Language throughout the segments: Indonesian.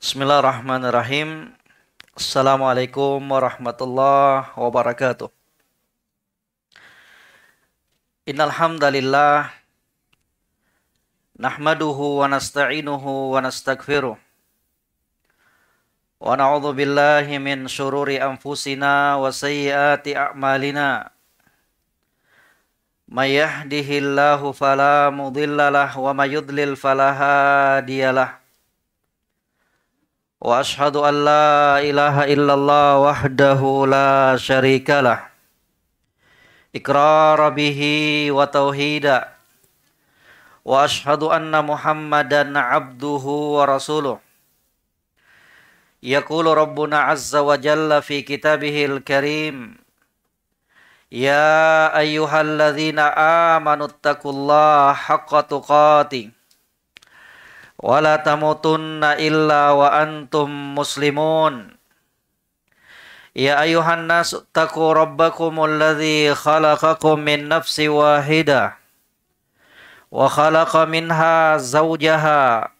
Bismillahirrahmanirrahim. Assalamualaikum warahmatullahi wabarakatuh. Innal nahmaduhu wa nasta'inuhu wa nastaghfiruh. Wa na'udzu billahi min syururi anfusina wa sayyiati a'malina. May yahdihillahu fala mudhillalah wa may yudlil fala hadiyalah. واشهد ان لا اله الا الله وحده لا شريك له اقرار به وتوحيدا واشهد ان محمدا عبده ورسوله يقول ربنا عز وجل في كتابه الكريم يا ايها الذين امنوا اتقوا الله حق تقاته wala tamutunna illa wa antum muslimun Ya ayuhan nas taku rabbakum alladhi khalaqakum min nafsi wahida. wa khalaqa minha zawjaha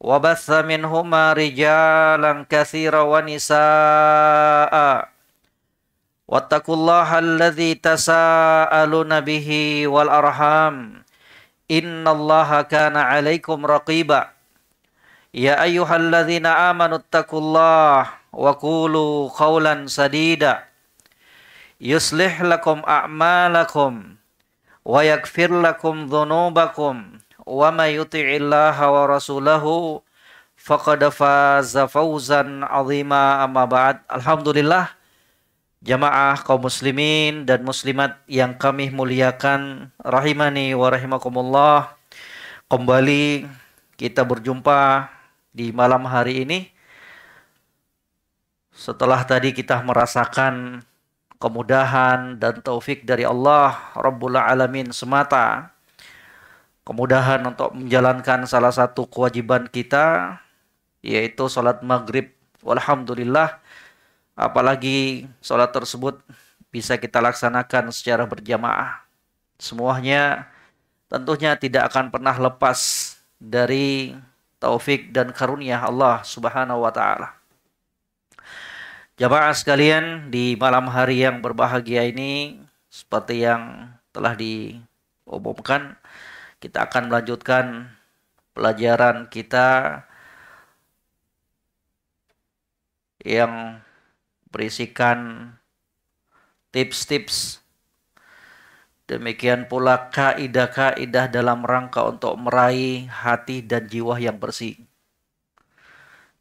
wa batha minhuma rijalan kathira wa nisaa wattaqullaha alladhi tasaaluna bihi wal arham innallaha kana alaikum raqiba ya ayyuhalladzina amanu taqullaha wa qulu sadida yuslih lakum a'malakum wa yaghfir lakum wa may wa rasulahu faqad faza fawzan 'azima alhamdulillah jamaah kaum muslimin dan muslimat yang kami muliakan rahimani wa rahimakumullah kembali kita berjumpa di malam hari ini setelah tadi kita merasakan kemudahan dan taufik dari Allah Rabbul Alamin semata kemudahan untuk menjalankan salah satu kewajiban kita yaitu salat maghrib walhamdulillah Apalagi sholat tersebut bisa kita laksanakan secara berjamaah. Semuanya tentunya tidak akan pernah lepas dari taufik dan karunia Allah Subhanahu wa taala. Jamaah sekalian, di malam hari yang berbahagia ini seperti yang telah diumumkan, kita akan melanjutkan pelajaran kita yang berisikan tips-tips demikian pula kaidah-kaidah dalam rangka untuk meraih hati dan jiwa yang bersih.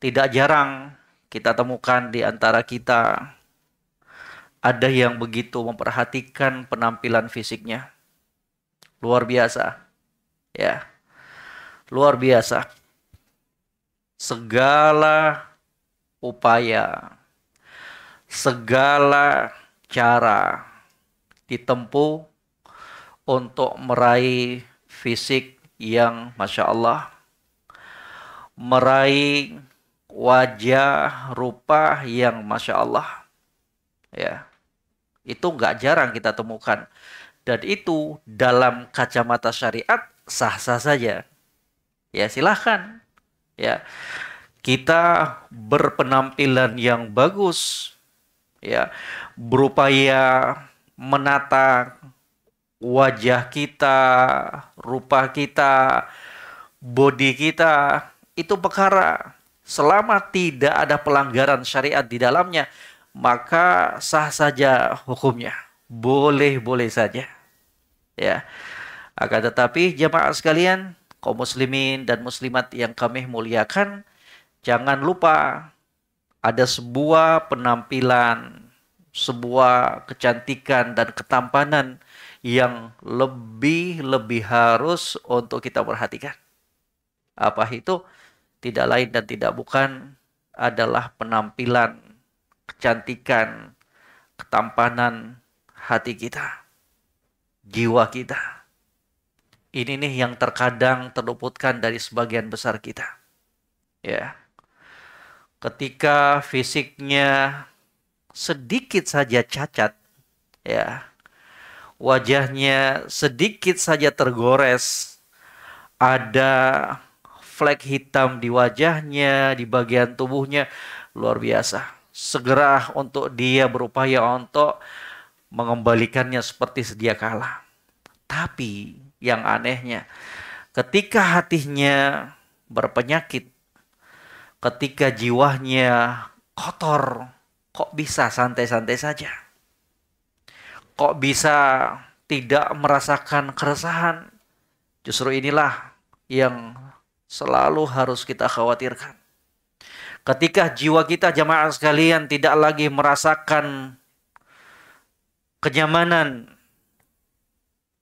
Tidak jarang kita temukan di antara kita ada yang begitu memperhatikan penampilan fisiknya. Luar biasa. Ya. Luar biasa. Segala upaya segala cara ditempuh untuk meraih fisik yang masya Allah, meraih wajah rupa yang masya Allah, ya itu nggak jarang kita temukan dan itu dalam kacamata syariat sah-sah saja, ya silahkan, ya kita berpenampilan yang bagus ya berupaya menata wajah kita, rupa kita, body kita itu perkara selama tidak ada pelanggaran syariat di dalamnya maka sah saja hukumnya boleh-boleh saja ya akan tetapi jemaah sekalian kaum muslimin dan muslimat yang kami muliakan jangan lupa ada sebuah penampilan, sebuah kecantikan dan ketampanan yang lebih-lebih harus untuk kita perhatikan. Apa itu? Tidak lain dan tidak bukan adalah penampilan, kecantikan, ketampanan hati kita, jiwa kita. Ini nih yang terkadang terluputkan dari sebagian besar kita. Ya ketika fisiknya sedikit saja cacat, ya wajahnya sedikit saja tergores, ada flek hitam di wajahnya, di bagian tubuhnya, luar biasa. Segera untuk dia berupaya untuk mengembalikannya seperti sedia kala. Tapi yang anehnya, ketika hatinya berpenyakit, ketika jiwanya kotor, kok bisa santai-santai saja? Kok bisa tidak merasakan keresahan? Justru inilah yang selalu harus kita khawatirkan. Ketika jiwa kita jamaah sekalian tidak lagi merasakan kenyamanan,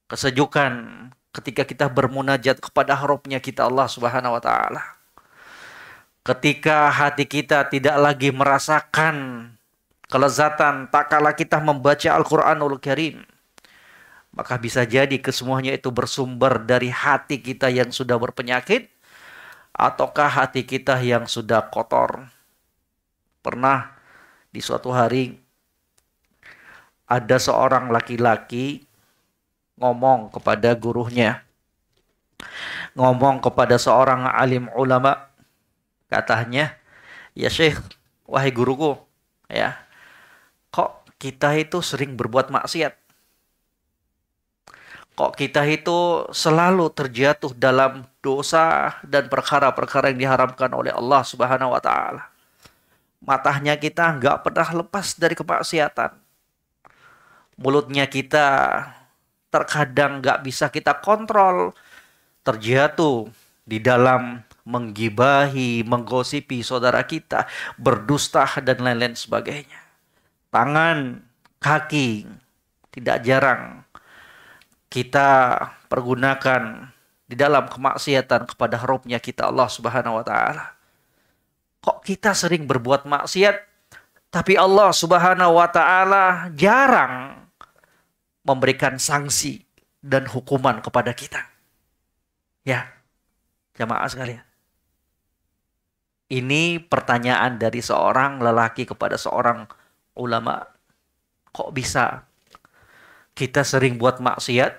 kesejukan ketika kita bermunajat kepada harapnya kita Allah Subhanahu wa taala Ketika hati kita tidak lagi merasakan kelezatan tak kala kita membaca Al-Quranul Karim. Maka bisa jadi kesemuanya itu bersumber dari hati kita yang sudah berpenyakit ataukah hati kita yang sudah kotor. Pernah di suatu hari ada seorang laki-laki ngomong kepada gurunya. Ngomong kepada seorang alim ulama Katanya, ya Syekh, wahai guruku, ya, kok kita itu sering berbuat maksiat? Kok kita itu selalu terjatuh dalam dosa dan perkara-perkara yang diharamkan oleh Allah Subhanahu wa taala? Matahnya kita nggak pernah lepas dari kemaksiatan. Mulutnya kita terkadang nggak bisa kita kontrol, terjatuh di dalam menggibahi, menggosipi saudara kita, berdusta dan lain-lain sebagainya. Tangan, kaki tidak jarang kita pergunakan di dalam kemaksiatan kepada harapnya kita Allah Subhanahu wa taala. Kok kita sering berbuat maksiat tapi Allah Subhanahu wa taala jarang memberikan sanksi dan hukuman kepada kita. Ya. Jamaah sekalian. Ini pertanyaan dari seorang lelaki kepada seorang ulama. Kok bisa kita sering buat maksiat?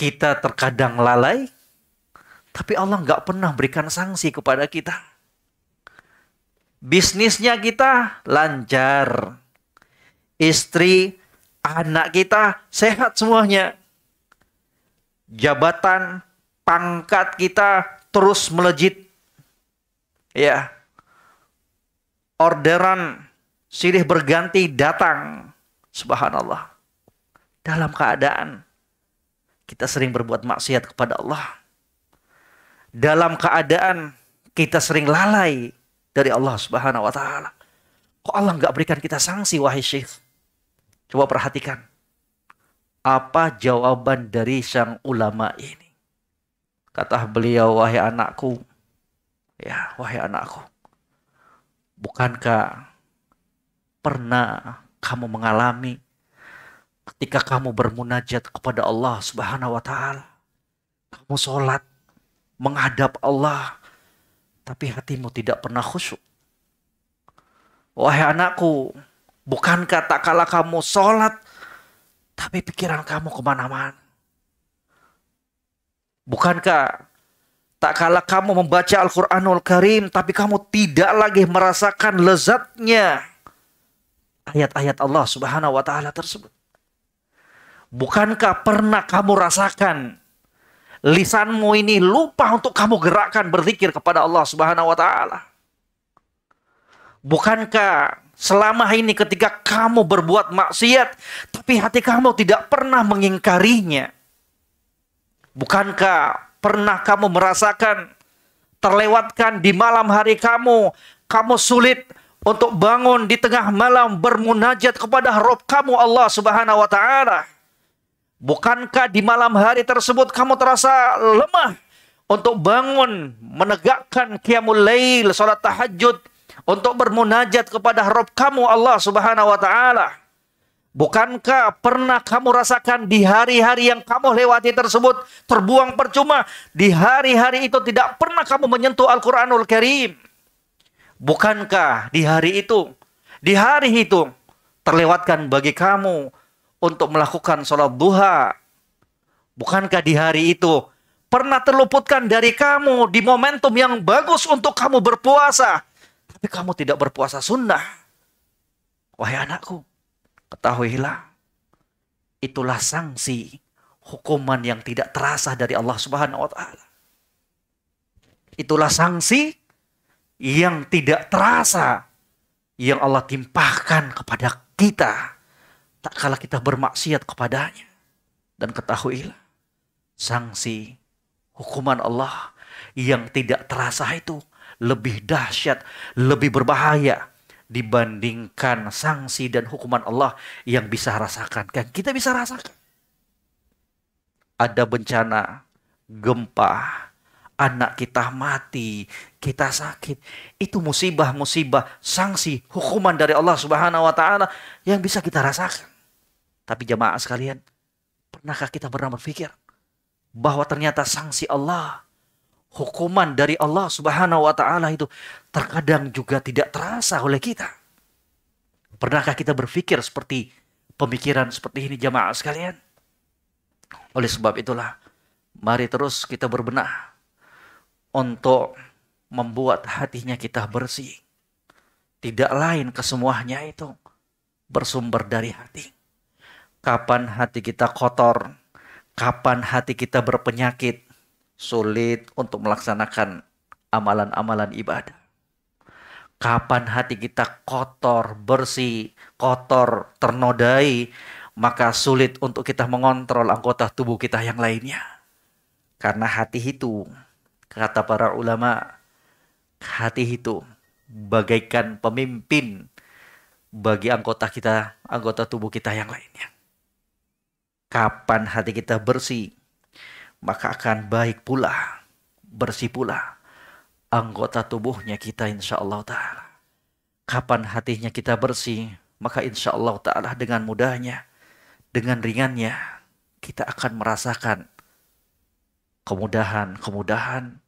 Kita terkadang lalai, tapi Allah nggak pernah berikan sanksi kepada kita. Bisnisnya kita lancar. Istri, anak kita sehat semuanya. Jabatan, pangkat kita terus melejit ya orderan silih berganti datang subhanallah dalam keadaan kita sering berbuat maksiat kepada Allah dalam keadaan kita sering lalai dari Allah subhanahu wa ta'ala kok Allah nggak berikan kita sanksi wahai syekh coba perhatikan apa jawaban dari sang ulama ini kata beliau wahai anakku Ya, wahai anakku. Bukankah pernah kamu mengalami ketika kamu bermunajat kepada Allah Subhanahu wa taala? Kamu sholat menghadap Allah tapi hatimu tidak pernah khusyuk. Wahai anakku, bukankah tak kalah kamu sholat tapi pikiran kamu kemana-mana? Bukankah Tak kalah kamu membaca Al-Quranul Karim, tapi kamu tidak lagi merasakan lezatnya ayat-ayat Allah Subhanahu wa Ta'ala tersebut. Bukankah pernah kamu rasakan lisanmu ini lupa untuk kamu gerakkan berzikir kepada Allah Subhanahu wa Ta'ala? Bukankah selama ini ketika kamu berbuat maksiat, tapi hati kamu tidak pernah mengingkarinya? Bukankah Pernah kamu merasakan terlewatkan di malam hari kamu, kamu sulit untuk bangun di tengah malam bermunajat kepada Rob kamu Allah Subhanahu wa taala. Bukankah di malam hari tersebut kamu terasa lemah untuk bangun, menegakkan qiyamul lail, salat tahajud untuk bermunajat kepada Rob kamu Allah Subhanahu wa taala? Bukankah pernah kamu rasakan di hari-hari yang kamu lewati tersebut terbuang percuma? Di hari-hari itu tidak pernah kamu menyentuh Al-Quranul Karim. Bukankah di hari itu, di hari itu terlewatkan bagi kamu untuk melakukan sholat duha? Bukankah di hari itu pernah terluputkan dari kamu di momentum yang bagus untuk kamu berpuasa? Tapi kamu tidak berpuasa sunnah. Wahai anakku, Ketahuilah, itulah sanksi hukuman yang tidak terasa dari Allah Subhanahu wa taala. Itulah sanksi yang tidak terasa yang Allah timpahkan kepada kita tak kala kita bermaksiat kepadanya. Dan ketahuilah sanksi hukuman Allah yang tidak terasa itu lebih dahsyat, lebih berbahaya dibandingkan sanksi dan hukuman Allah yang bisa rasakan. Kan kita bisa rasakan. Ada bencana, gempa, anak kita mati, kita sakit. Itu musibah-musibah, sanksi, hukuman dari Allah Subhanahu wa taala yang bisa kita rasakan. Tapi jemaah sekalian, pernahkah kita pernah berpikir bahwa ternyata sanksi Allah hukuman dari Allah Subhanahu wa taala itu terkadang juga tidak terasa oleh kita. Pernahkah kita berpikir seperti pemikiran seperti ini jamaah sekalian? Oleh sebab itulah mari terus kita berbenah untuk membuat hatinya kita bersih. Tidak lain kesemuanya itu bersumber dari hati. Kapan hati kita kotor, kapan hati kita berpenyakit, sulit untuk melaksanakan amalan-amalan ibadah. Kapan hati kita kotor, bersih, kotor, ternodai, maka sulit untuk kita mengontrol anggota tubuh kita yang lainnya. Karena hati itu, kata para ulama, hati itu bagaikan pemimpin bagi anggota kita, anggota tubuh kita yang lainnya. Kapan hati kita bersih, maka akan baik pula, bersih pula anggota tubuhnya kita insya Allah ta'ala. Kapan hatinya kita bersih, maka insya Allah ta'ala dengan mudahnya, dengan ringannya, kita akan merasakan kemudahan-kemudahan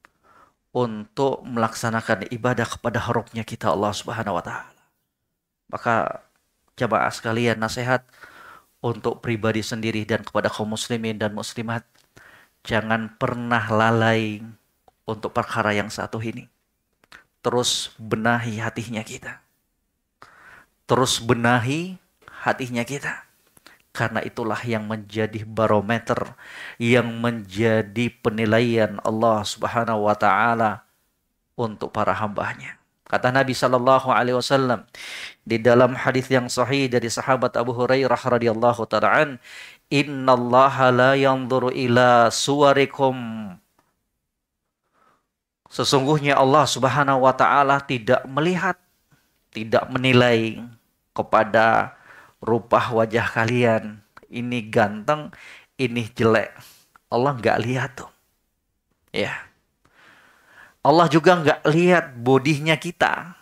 untuk melaksanakan ibadah kepada harapnya kita Allah subhanahu wa ta'ala. Maka jamaah sekalian nasihat untuk pribadi sendiri dan kepada kaum muslimin dan muslimat – Jangan pernah lalai untuk perkara yang satu ini. Terus benahi hatinya kita. Terus benahi hatinya kita. Karena itulah yang menjadi barometer, yang menjadi penilaian Allah Subhanahu wa taala untuk para hambanya. Kata Nabi Shallallahu Alaihi Wasallam di dalam hadis yang sahih dari sahabat Abu Hurairah radhiyallahu taalaan, Innallaha la ila suwarikum. Sesungguhnya Allah Subhanahu wa taala tidak melihat, tidak menilai kepada rupa wajah kalian. Ini ganteng, ini jelek. Allah nggak lihat tuh. Ya. Allah juga nggak lihat bodinya kita.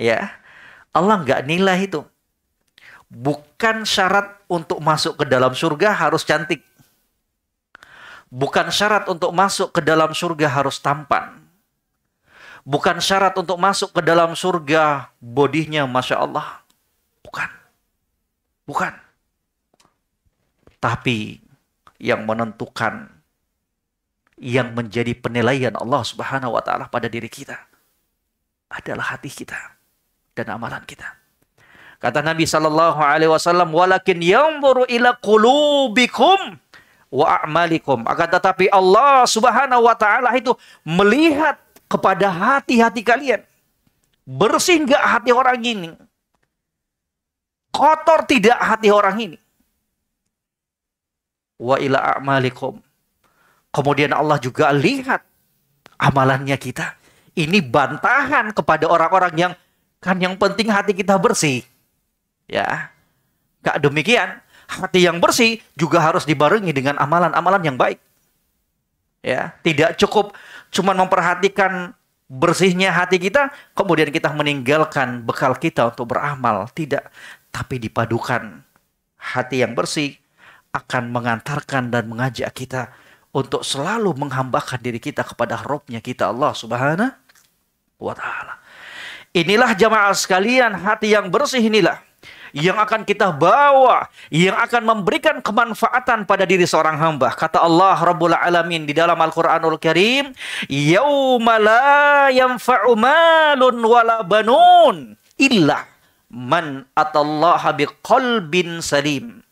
Ya. Allah nggak nilai itu. Bukan syarat untuk masuk ke dalam surga harus cantik. Bukan syarat untuk masuk ke dalam surga harus tampan. Bukan syarat untuk masuk ke dalam surga bodinya Masya Allah. Bukan. Bukan. Tapi yang menentukan yang menjadi penilaian Allah Subhanahu wa taala pada diri kita adalah hati kita dan amalan kita. Kata Nabi sallallahu alaihi wasallam, "Walakin yanzuru ila qulubikum wa a'malikum." Akan tetapi Allah Subhanahu wa taala itu melihat kepada hati-hati kalian. Bersih enggak hati orang ini? Kotor tidak hati orang ini? Wa ila a'malikum. Kemudian Allah juga lihat amalannya kita. Ini bantahan kepada orang-orang yang kan yang penting hati kita bersih Ya. Gak demikian, hati yang bersih juga harus dibarengi dengan amalan-amalan yang baik. Ya, tidak cukup cuman memperhatikan bersihnya hati kita, kemudian kita meninggalkan bekal kita untuk beramal. Tidak, tapi dipadukan. Hati yang bersih akan mengantarkan dan mengajak kita untuk selalu menghambakan diri kita kepada robnya kita Allah subhanahu wa ta'ala. Inilah jamaah sekalian hati yang bersih inilah yang akan kita bawa, yang akan memberikan kemanfaatan pada diri seorang hamba. Kata Allah Rabbul Alamin di dalam Al-Quranul Karim, Yauma la yanfa'u malun wala banun illa man atallaha biqalbin salim.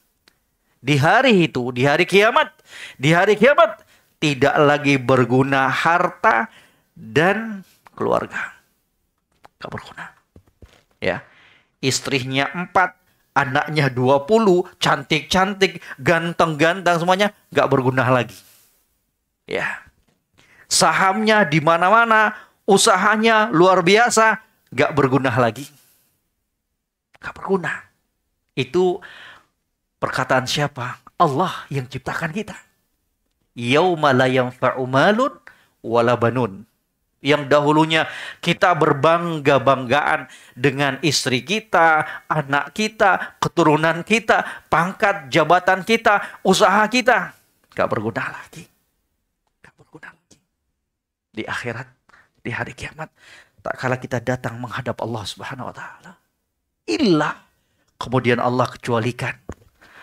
Di hari itu, di hari kiamat, di hari kiamat tidak lagi berguna harta dan keluarga. Tidak berguna. Ya istrinya empat, anaknya dua puluh, cantik-cantik, ganteng-ganteng semuanya nggak berguna lagi. Ya. Sahamnya di mana-mana, usahanya luar biasa, nggak berguna lagi. Nggak berguna. Itu perkataan siapa? Allah yang ciptakan kita. Yauma la yanfa'u malun wala banun yang dahulunya kita berbangga-banggaan dengan istri kita, anak kita, keturunan kita, pangkat, jabatan kita, usaha kita. Gak berguna lagi. Gak berguna lagi. Di akhirat, di hari kiamat, tak kala kita datang menghadap Allah Subhanahu wa taala. Illa kemudian Allah kecualikan.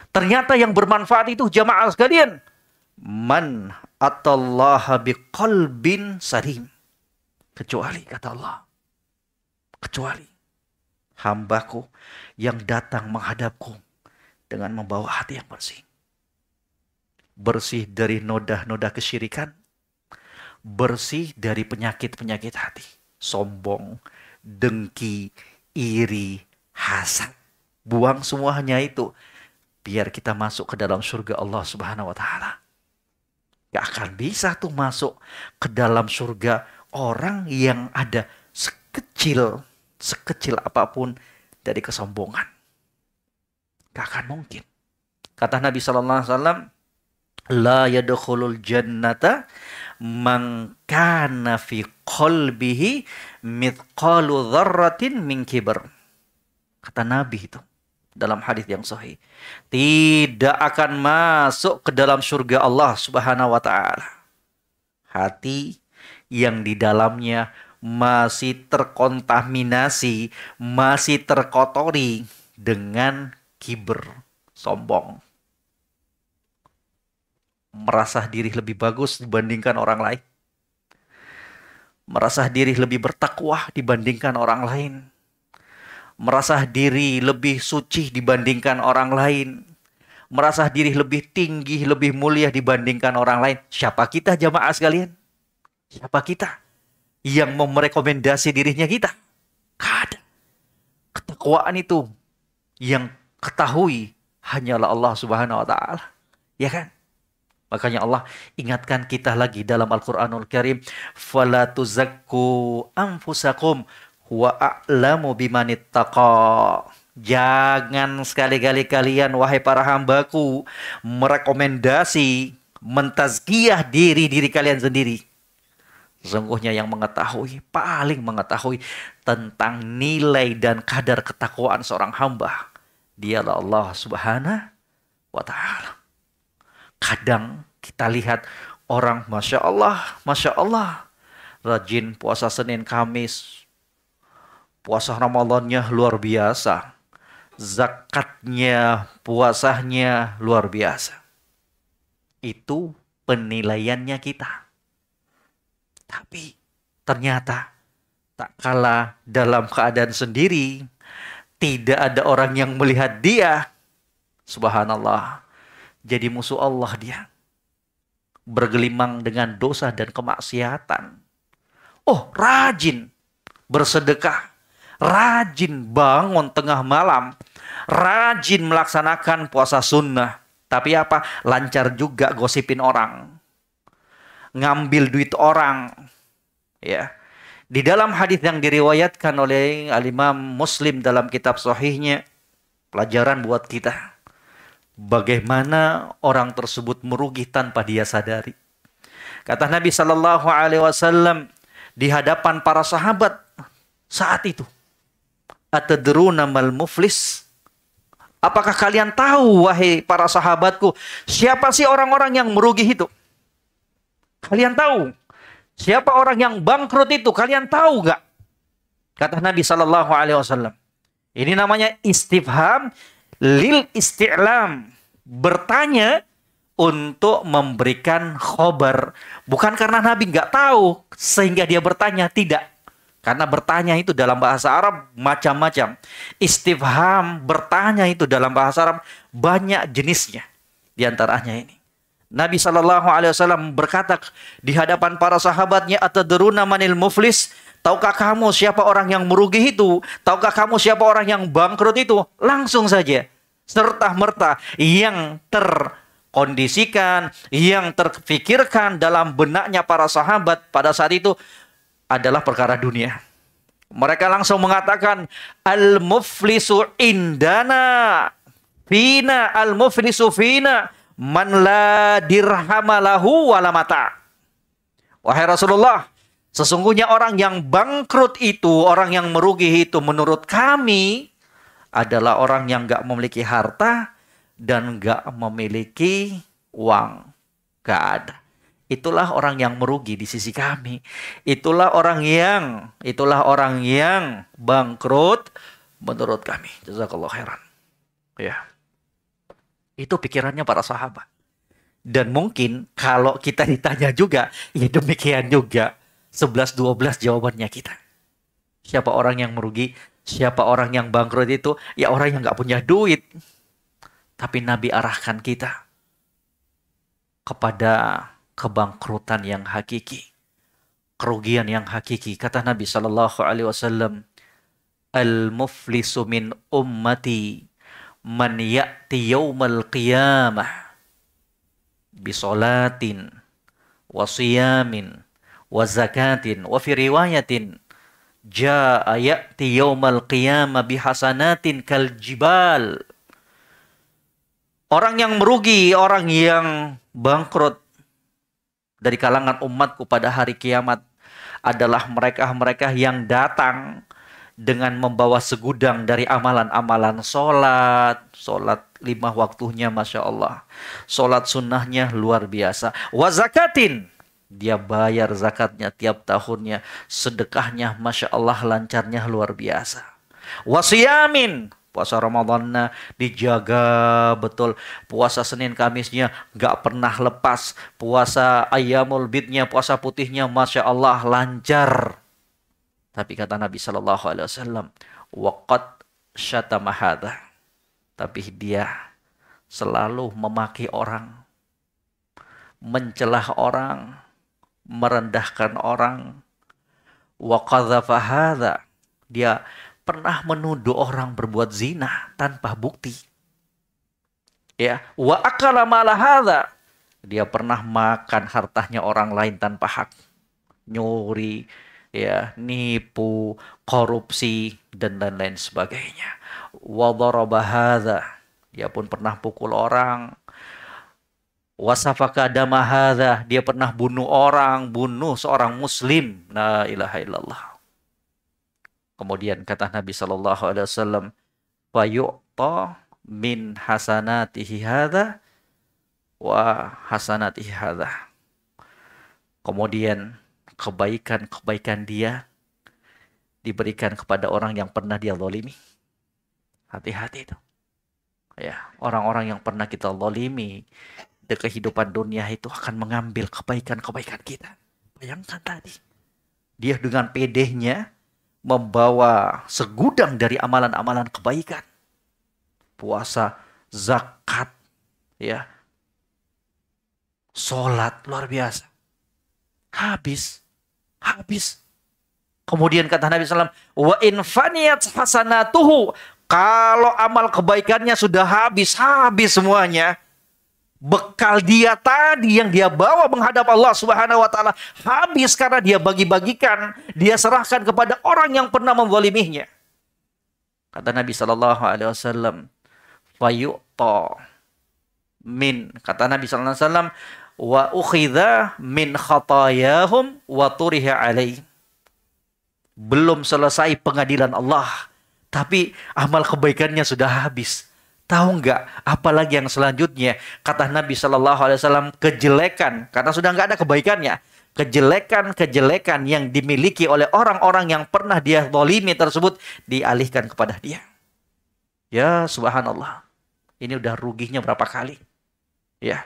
Ternyata yang bermanfaat itu jamaah sekalian. Man atallaha biqalbin sarim Kecuali kata Allah. Kecuali hambaku yang datang menghadapku dengan membawa hati yang bersih. Bersih dari noda-noda kesyirikan. Bersih dari penyakit-penyakit hati. Sombong, dengki, iri, hasad. Buang semuanya itu. Biar kita masuk ke dalam surga Allah subhanahu wa ta'ala. Gak akan bisa tuh masuk ke dalam surga orang yang ada sekecil sekecil apapun dari kesombongan. Gak akan mungkin. Kata Nabi Shallallahu Alaihi Wasallam, la yadkhulul jannata man kana fi qalbihi mithqalu dharratin min kibar. Kata Nabi itu dalam hadis yang sahih. Tidak akan masuk ke dalam surga Allah Subhanahu wa taala. Hati yang di dalamnya masih terkontaminasi, masih terkotori dengan kiber sombong. Merasa diri lebih bagus dibandingkan orang lain. Merasa diri lebih bertakwa dibandingkan orang lain. Merasa diri lebih suci dibandingkan orang lain. Merasa diri lebih tinggi, lebih mulia dibandingkan orang lain. Siapa kita jamaah sekalian? Siapa kita yang mau merekomendasi dirinya kita? Kada. Ketakwaan itu yang ketahui hanyalah Allah Subhanahu wa taala. Ya kan? Makanya Allah ingatkan kita lagi dalam Al-Qur'anul Karim, "Fala tuzakku anfusakum wa a'lamu bimanittaqa." Jangan sekali-kali kalian wahai para hambaku merekomendasi mentazkiyah diri diri kalian sendiri. Sungguhnya yang mengetahui, paling mengetahui tentang nilai dan kadar ketakwaan seorang hamba. Dialah Allah subhanahu wa ta'ala. Kadang kita lihat orang, Masya Allah, Masya Allah, rajin puasa Senin Kamis, puasa Ramadannya luar biasa, zakatnya, puasanya luar biasa. Itu penilaiannya kita tapi ternyata tak kalah dalam keadaan sendiri, tidak ada orang yang melihat dia. Subhanallah. Jadi musuh Allah dia. Bergelimang dengan dosa dan kemaksiatan. Oh, rajin bersedekah. Rajin bangun tengah malam. Rajin melaksanakan puasa sunnah. Tapi apa? Lancar juga gosipin orang ngambil duit orang ya di dalam hadis yang diriwayatkan oleh al-Imam Muslim dalam kitab sahihnya pelajaran buat kita bagaimana orang tersebut merugi tanpa dia sadari kata Nabi Shallallahu alaihi wasallam di hadapan para sahabat saat itu atadruna mal muflis Apakah kalian tahu, wahai para sahabatku, siapa sih orang-orang yang merugi itu? Kalian tahu siapa orang yang bangkrut itu? Kalian tahu nggak? Kata Nabi Shallallahu Alaihi Wasallam. Ini namanya istifham lil isti'lam. Bertanya untuk memberikan khobar. Bukan karena Nabi nggak tahu sehingga dia bertanya. Tidak. Karena bertanya itu dalam bahasa Arab macam-macam. Istifham bertanya itu dalam bahasa Arab banyak jenisnya. Di antaranya ini. Nabi Shallallahu Alaihi Wasallam berkata di hadapan para sahabatnya, atau "Atadruna manil muflis?" Tahukah kamu siapa orang yang merugi itu? Tahukah kamu siapa orang yang bangkrut itu? Langsung saja serta merta yang terkondisikan, yang terfikirkan dalam benaknya para sahabat pada saat itu adalah perkara dunia. Mereka langsung mengatakan al-muflisu indana fina al-muflisu fina Man la dirhamalahu wala walamata. Wahai Rasulullah, sesungguhnya orang yang bangkrut itu, orang yang merugi itu menurut kami adalah orang yang gak memiliki harta dan gak memiliki uang. Gak ada. Itulah orang yang merugi di sisi kami. Itulah orang yang, itulah orang yang bangkrut menurut kami. Jazakallah khairan. Ya. Yeah. Itu pikirannya para sahabat. Dan mungkin kalau kita ditanya juga, ya demikian juga 11-12 jawabannya kita. Siapa orang yang merugi? Siapa orang yang bangkrut itu? Ya orang yang nggak punya duit. Tapi Nabi arahkan kita kepada kebangkrutan yang hakiki. Kerugian yang hakiki. Kata Nabi saw Alaihi Wasallam, Al-muflisu min ummati man ya'ti yawmal qiyamah bisolatin wa siyamin wa zakatin wa fi riwayatin jaa ya'ti yawmal qiyamah bihasanatin kal jibal orang yang merugi orang yang bangkrut dari kalangan umatku pada hari kiamat adalah mereka-mereka yang datang dengan membawa segudang dari amalan-amalan sholat, sholat lima waktunya Masya Allah. Sholat sunnahnya luar biasa. Wazakatin, dia bayar zakatnya tiap tahunnya. Sedekahnya Masya Allah lancarnya luar biasa. Wasiyamin, puasa Ramadannya dijaga betul puasa Senin Kamisnya nggak pernah lepas puasa ayamul bidnya puasa putihnya masya Allah lancar tapi kata Nabi Shallallahu Alaihi Wasallam, wakat syatamahada. Tapi dia selalu memaki orang, mencelah orang, merendahkan orang. Wakadzafahada. Dia pernah menuduh orang berbuat zina tanpa bukti. Ya, wa akala malahada. Dia pernah makan hartanya orang lain tanpa hak. Nyuri, ya nipu korupsi dan lain-lain sebagainya wadaraba dia pun pernah pukul orang wasafaka damahadha dia pernah bunuh orang bunuh seorang muslim la ilaha illallah kemudian kata Nabi sallallahu alaihi wasallam wa yu'ta min hasanatihi hadha wa hasanatihi hadha kemudian kebaikan-kebaikan dia diberikan kepada orang yang pernah dia lolimi. Hati-hati itu. Ya, orang-orang yang pernah kita lolimi di kehidupan dunia itu akan mengambil kebaikan-kebaikan kita. Bayangkan tadi. Dia dengan pedenya membawa segudang dari amalan-amalan kebaikan. Puasa, zakat, ya. Salat luar biasa. Habis Habis. Kemudian kata Nabi SAW, wa infaniyat hasanatuhu. Kalau amal kebaikannya sudah habis, habis semuanya. Bekal dia tadi yang dia bawa menghadap Allah Subhanahu wa taala habis karena dia bagi-bagikan, dia serahkan kepada orang yang pernah menzaliminya. Kata Nabi sallallahu alaihi wasallam, "Fayu'ta min." Kata Nabi sallallahu alaihi wasallam, wa ukhidha min khatayahum wa turiha alaih. Belum selesai pengadilan Allah, tapi amal kebaikannya sudah habis. Tahu nggak? Apalagi yang selanjutnya kata Nabi Shallallahu Alaihi Wasallam kejelekan karena sudah nggak ada kebaikannya. Kejelekan-kejelekan yang dimiliki oleh orang-orang yang pernah dia dolimi tersebut dialihkan kepada dia. Ya subhanallah. Ini udah ruginya berapa kali. Ya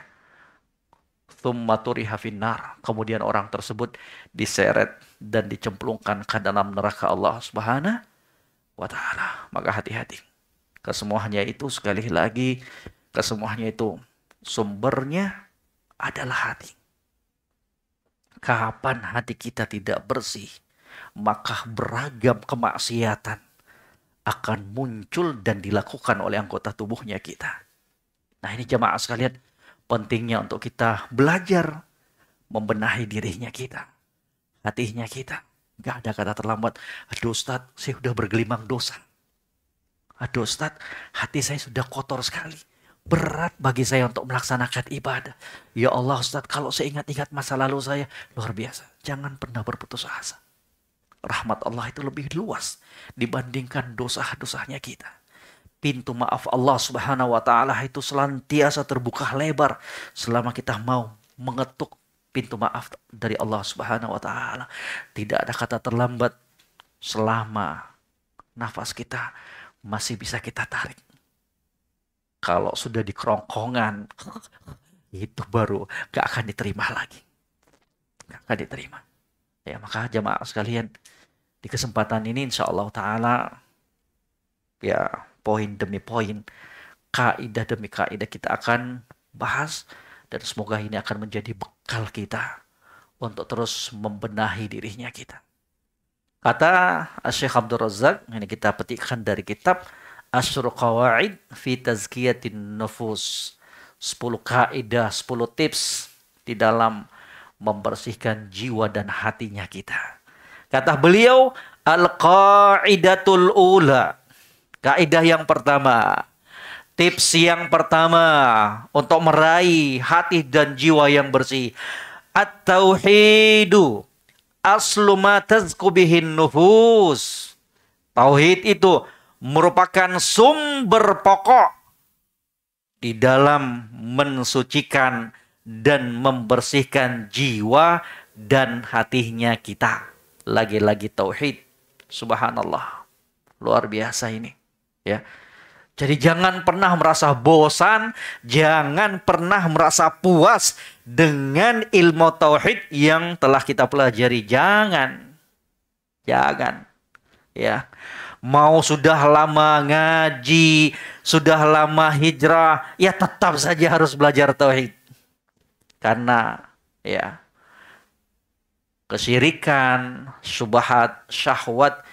maturi hafinar. Kemudian orang tersebut diseret dan dicemplungkan ke dalam neraka Allah Subhanahu wa taala. Maka hati-hati. Kesemuanya itu sekali lagi kesemuanya itu sumbernya adalah hati. Kapan hati kita tidak bersih, maka beragam kemaksiatan akan muncul dan dilakukan oleh anggota tubuhnya kita. Nah ini jemaah sekalian, pentingnya untuk kita belajar membenahi dirinya kita, hatinya kita. Gak ada kata terlambat. Aduh Ustaz, saya sudah bergelimang dosa. Aduh Ustaz, hati saya sudah kotor sekali. Berat bagi saya untuk melaksanakan ibadah. Ya Allah Ustaz, kalau saya ingat-ingat masa lalu saya, luar biasa. Jangan pernah berputus asa. Rahmat Allah itu lebih luas dibandingkan dosa-dosanya kita pintu maaf Allah Subhanahu wa taala itu selantiasa terbuka lebar selama kita mau mengetuk pintu maaf dari Allah Subhanahu wa taala. Tidak ada kata terlambat selama nafas kita masih bisa kita tarik. Kalau sudah di kerongkongan itu baru gak akan diterima lagi. Gak akan diterima. Ya maka jemaah sekalian di kesempatan ini insya Allah Ta'ala ya poin demi poin, kaidah demi kaidah kita akan bahas dan semoga ini akan menjadi bekal kita untuk terus membenahi dirinya kita. Kata Syekh Abdul Razak, ini kita petikkan dari kitab Asyur Qawaid fi Tazkiyatin Nufus. 10 kaidah, 10 tips di dalam membersihkan jiwa dan hatinya kita. Kata beliau, Al-Qaidatul Ula. Kaidah yang pertama, tips yang pertama untuk meraih hati dan jiwa yang bersih. At-tauhidu aslu ma tazkubihin nufus. Tauhid itu merupakan sumber pokok di dalam mensucikan dan membersihkan jiwa dan hatinya kita. Lagi-lagi tauhid. Subhanallah. Luar biasa ini ya. Jadi jangan pernah merasa bosan, jangan pernah merasa puas dengan ilmu tauhid yang telah kita pelajari. Jangan. Jangan. Ya. Mau sudah lama ngaji, sudah lama hijrah, ya tetap saja harus belajar tauhid. Karena ya kesirikan, subhat, syahwat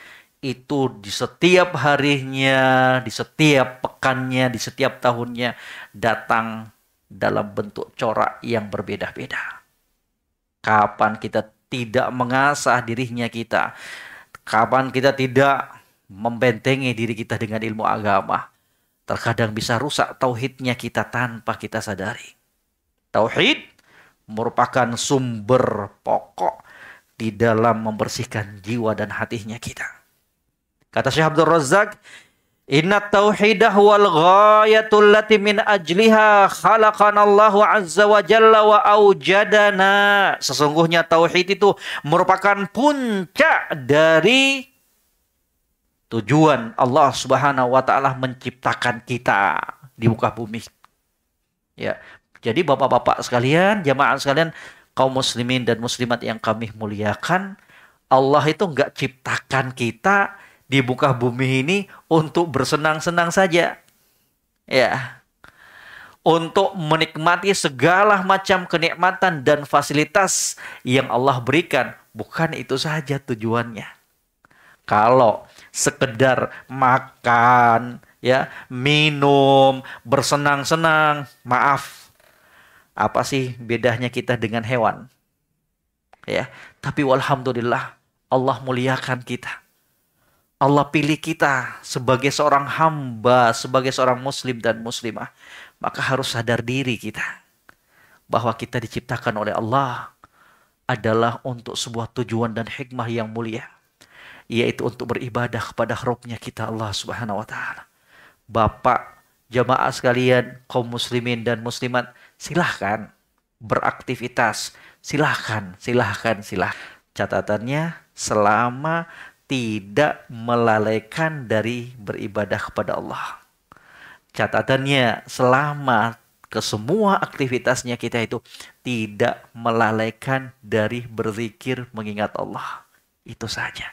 itu di setiap harinya, di setiap pekannya, di setiap tahunnya datang dalam bentuk corak yang berbeda-beda. Kapan kita tidak mengasah dirinya kita? Kapan kita tidak membentengi diri kita dengan ilmu agama? Terkadang bisa rusak tauhidnya kita tanpa kita sadari. Tauhid merupakan sumber pokok di dalam membersihkan jiwa dan hatinya kita. Kata Syekh Abdul Razak, Inna tauhidah wal ghayatul lati min ajliha Allahu azza wa jalla wa aujadana. Sesungguhnya tauhid itu merupakan puncak dari tujuan Allah Subhanahu wa taala menciptakan kita di muka bumi. Ya. Jadi Bapak-bapak sekalian, jamaah sekalian, kaum muslimin dan muslimat yang kami muliakan, Allah itu enggak ciptakan kita di muka bumi ini untuk bersenang-senang saja. Ya. Untuk menikmati segala macam kenikmatan dan fasilitas yang Allah berikan, bukan itu saja tujuannya. Kalau sekedar makan, ya, minum, bersenang-senang, maaf. Apa sih bedanya kita dengan hewan? Ya, tapi walhamdulillah Allah muliakan kita Allah pilih kita sebagai seorang hamba, sebagai seorang muslim dan muslimah, maka harus sadar diri kita bahwa kita diciptakan oleh Allah adalah untuk sebuah tujuan dan hikmah yang mulia, yaitu untuk beribadah kepada Rabb-nya kita Allah Subhanahu wa taala. Bapak, jamaah sekalian, kaum muslimin dan muslimat, silahkan beraktivitas, silahkan, silahkan, silahkan. Catatannya selama tidak melalaikan dari beribadah kepada Allah. Catatannya selama kesemua aktivitasnya kita itu tidak melalaikan dari berzikir mengingat Allah. Itu saja.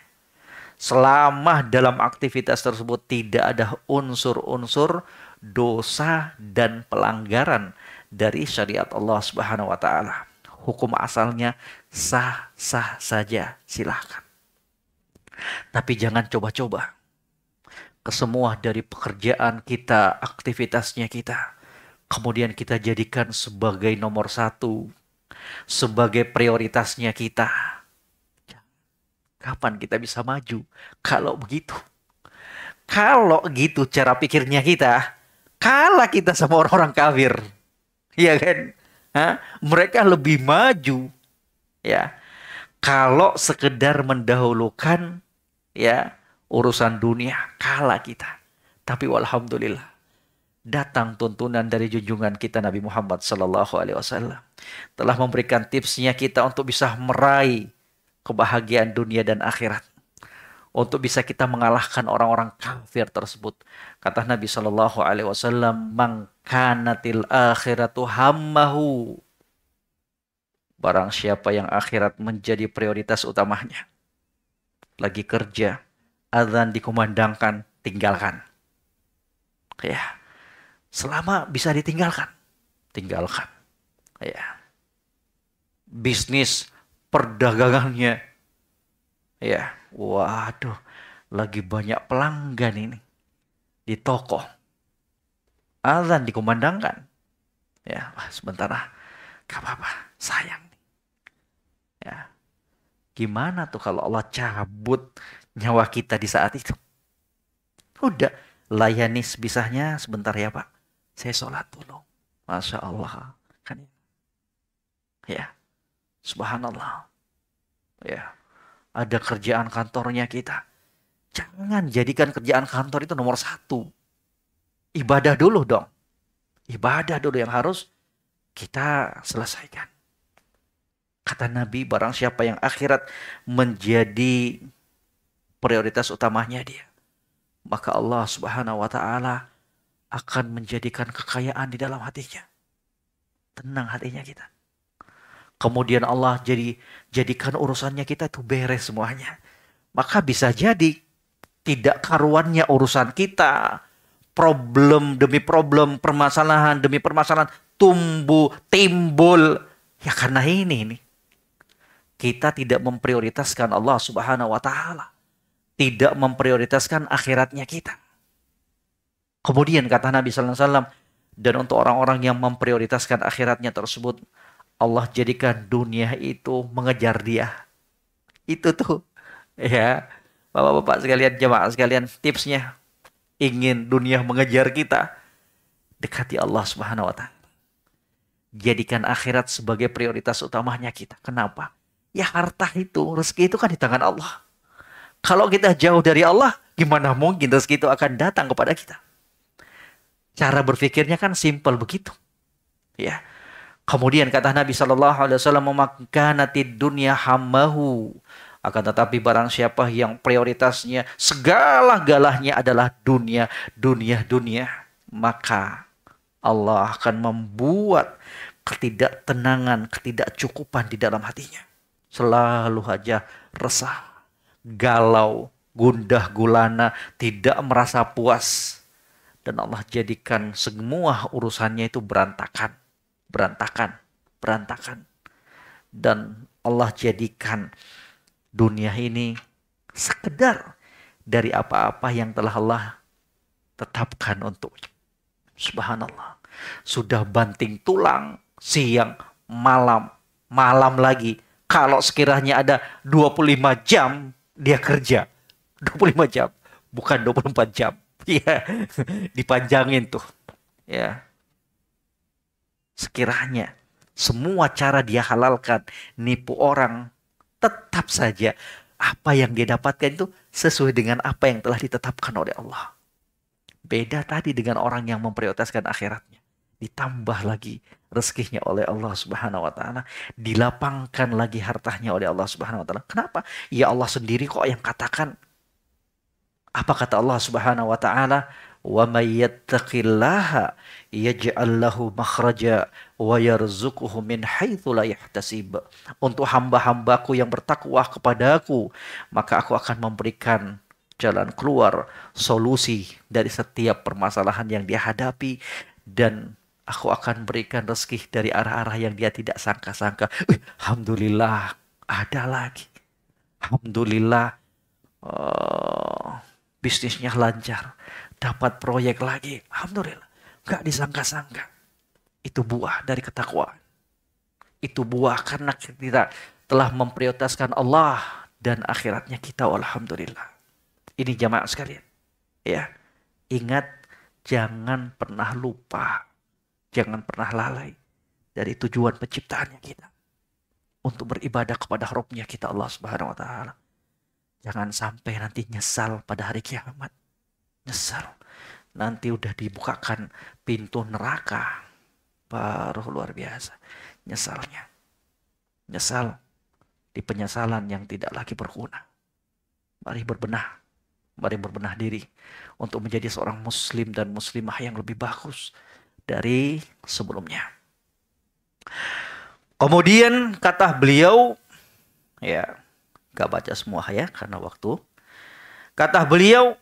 Selama dalam aktivitas tersebut tidak ada unsur-unsur dosa dan pelanggaran dari syariat Allah Subhanahu wa taala. Hukum asalnya sah-sah saja, silahkan. Tapi jangan coba-coba. Kesemua dari pekerjaan kita, aktivitasnya kita. Kemudian kita jadikan sebagai nomor satu. Sebagai prioritasnya kita. Kapan kita bisa maju? Kalau begitu. Kalau gitu cara pikirnya kita, kalah kita sama orang-orang kafir. Iya kan? Hah? Mereka lebih maju. Ya. Kalau sekedar mendahulukan ya urusan dunia kalah kita. Tapi walhamdulillah datang tuntunan dari junjungan kita Nabi Muhammad Sallallahu Alaihi Wasallam telah memberikan tipsnya kita untuk bisa meraih kebahagiaan dunia dan akhirat untuk bisa kita mengalahkan orang-orang kafir tersebut kata Nabi Shallallahu Alaihi Wasallam mangkanatil akhiratu hammahu barang siapa yang akhirat menjadi prioritas utamanya lagi kerja, azan dikumandangkan, tinggalkan. Ya. Selama bisa ditinggalkan, tinggalkan. Ya. Bisnis perdagangannya. Ya, waduh, lagi banyak pelanggan ini di toko. Azan dikumandangkan. Ya, wah, sebentar ah. Gak apa-apa, sayang Gimana tuh kalau Allah cabut nyawa kita di saat itu? Udah, layani sebisahnya sebentar ya Pak. Saya sholat dulu. Masya Allah. Kan ya. ya. Subhanallah. Ya. Ada kerjaan kantornya kita. Jangan jadikan kerjaan kantor itu nomor satu. Ibadah dulu dong. Ibadah dulu yang harus kita selesaikan. Kata Nabi, barang siapa yang akhirat menjadi prioritas utamanya dia. Maka Allah subhanahu wa ta'ala akan menjadikan kekayaan di dalam hatinya. Tenang hatinya kita. Kemudian Allah jadi jadikan urusannya kita itu beres semuanya. Maka bisa jadi tidak karuannya urusan kita. Problem demi problem, permasalahan demi permasalahan tumbuh, timbul. Ya karena ini nih kita tidak memprioritaskan Allah Subhanahu wa taala. Tidak memprioritaskan akhiratnya kita. Kemudian kata Nabi sallallahu alaihi wasallam, dan untuk orang-orang yang memprioritaskan akhiratnya tersebut, Allah jadikan dunia itu mengejar dia. Itu tuh ya. Bapak-bapak sekalian, jemaah sekalian, tipsnya ingin dunia mengejar kita, dekati Allah Subhanahu wa taala. Jadikan akhirat sebagai prioritas utamanya kita. Kenapa? Ya harta itu, rezeki itu kan di tangan Allah. Kalau kita jauh dari Allah, gimana mungkin rezeki itu akan datang kepada kita? Cara berpikirnya kan simpel begitu. Ya. Kemudian kata Nabi Shallallahu Alaihi Wasallam memakanati dunia hamahu. Akan tetapi barang siapa yang prioritasnya segala galahnya adalah dunia, dunia, dunia. Maka Allah akan membuat ketidaktenangan, ketidakcukupan di dalam hatinya. Selalu saja resah, galau, gundah gulana, tidak merasa puas. Dan Allah jadikan semua urusannya itu berantakan, berantakan, berantakan. Dan Allah jadikan dunia ini sekedar dari apa-apa yang telah Allah tetapkan untuk Subhanallah. Sudah banting tulang siang, malam, malam lagi kalau sekiranya ada 25 jam dia kerja. 25 jam, bukan 24 jam. Iya, dipanjangin tuh. Ya. Sekiranya semua cara dia halalkan nipu orang, tetap saja apa yang dia dapatkan itu sesuai dengan apa yang telah ditetapkan oleh Allah. Beda tadi dengan orang yang memprioritaskan akhiratnya ditambah lagi rezekinya oleh Allah Subhanahu wa taala, dilapangkan lagi hartanya oleh Allah Subhanahu wa taala. Kenapa? Ya Allah sendiri kok yang katakan. Apa kata Allah Subhanahu wa taala? Wa may yattaqillaha yaj'al lahu makhraja wa yarzuquhu min haitsu la yahtasib. Untuk hamba-hambaku yang bertakwa kepadaku, maka aku akan memberikan jalan keluar, solusi dari setiap permasalahan yang dihadapi dan Aku akan berikan rezeki dari arah-arah yang dia tidak sangka-sangka. Alhamdulillah, ada lagi. Alhamdulillah, oh, bisnisnya lancar. Dapat proyek lagi. Alhamdulillah. Gak disangka-sangka. Itu buah dari ketakwaan. Itu buah karena kita telah memprioritaskan Allah dan akhiratnya kita. Alhamdulillah. Ini jamaah sekalian. Ya. Ingat, jangan pernah lupa Jangan pernah lalai dari tujuan penciptaannya kita. Untuk beribadah kepada Robnya kita Allah Subhanahu Wa Taala. Jangan sampai nanti nyesal pada hari kiamat. Nyesal. Nanti udah dibukakan pintu neraka. Baru luar biasa. Nyesalnya. Nyesal di penyesalan yang tidak lagi berguna. Mari berbenah. Mari berbenah diri untuk menjadi seorang muslim dan muslimah yang lebih bagus dari sebelumnya. Kemudian kata beliau, ya, gak baca semua ya karena waktu. Kata beliau,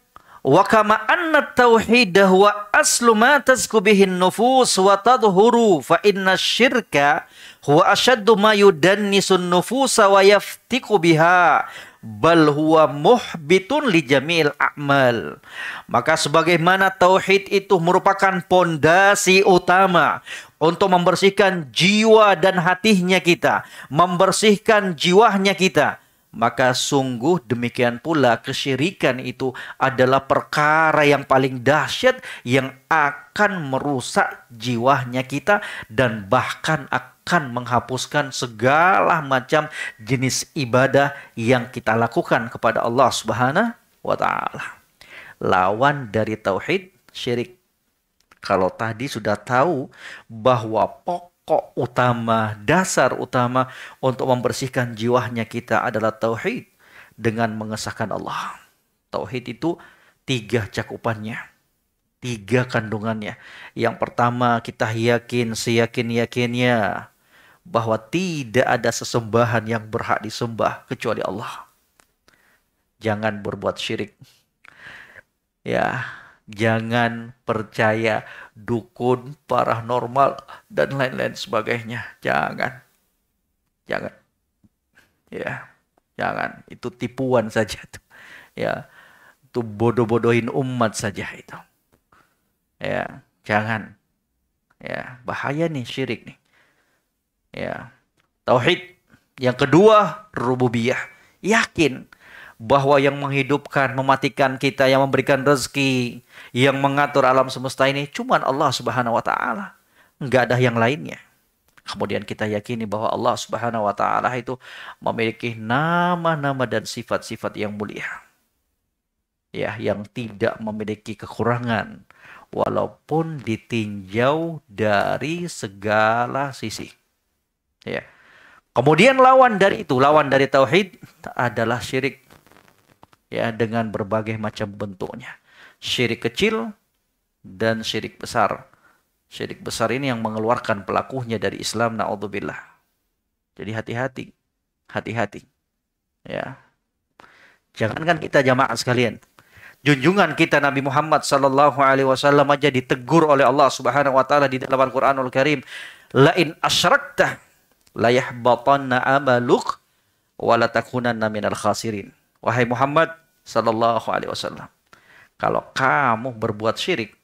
wa kama anna tauhid huwa aslu ma tazku bihin nufus wa tadhuru fa inna syirka huwa ashaddu ma yudannisun nufusa wa yaftiku biha bal huwa muhbitun li jamil a'mal. Maka sebagaimana tauhid itu merupakan pondasi utama untuk membersihkan jiwa dan hatinya kita, membersihkan jiwanya kita, maka sungguh demikian pula kesyirikan itu adalah perkara yang paling dahsyat yang akan merusak jiwanya kita dan bahkan akan akan menghapuskan segala macam jenis ibadah yang kita lakukan kepada Allah Subhanahu wa taala. Lawan dari tauhid syirik. Kalau tadi sudah tahu bahwa pokok utama, dasar utama untuk membersihkan jiwanya kita adalah tauhid dengan mengesahkan Allah. Tauhid itu tiga cakupannya tiga kandungannya. Yang pertama kita yakin seyakin yakinnya bahwa tidak ada sesembahan yang berhak disembah kecuali Allah. Jangan berbuat syirik. Ya, jangan percaya dukun, paranormal dan lain-lain sebagainya. Jangan. Jangan. Ya, jangan. Itu tipuan saja tuh. Ya. Itu bodoh-bodohin umat saja itu. Ya, jangan. Ya, bahaya nih syirik nih. Ya. Tauhid. Yang kedua, rububiyah. Yakin bahwa yang menghidupkan, mematikan kita, yang memberikan rezeki, yang mengatur alam semesta ini cuma Allah Subhanahu wa taala. Enggak ada yang lainnya. Kemudian kita yakini bahwa Allah Subhanahu wa taala itu memiliki nama-nama dan sifat-sifat yang mulia. Ya, yang tidak memiliki kekurangan walaupun ditinjau dari segala sisi. Ya. Kemudian lawan dari itu, lawan dari tauhid adalah syirik. Ya, dengan berbagai macam bentuknya. Syirik kecil dan syirik besar. Syirik besar ini yang mengeluarkan pelakunya dari Islam, naudzubillah. Jadi hati-hati. Hati-hati. Ya. Jangankan kita jamaah sekalian, junjungan kita Nabi Muhammad sallallahu alaihi wasallam aja ditegur oleh Allah Subhanahu wa taala di dalam Al-Qur'anul Karim la in asyrakta la amaluk wa minal khasirin. Wahai Muhammad sallallahu alaihi wasallam. Kalau kamu berbuat syirik,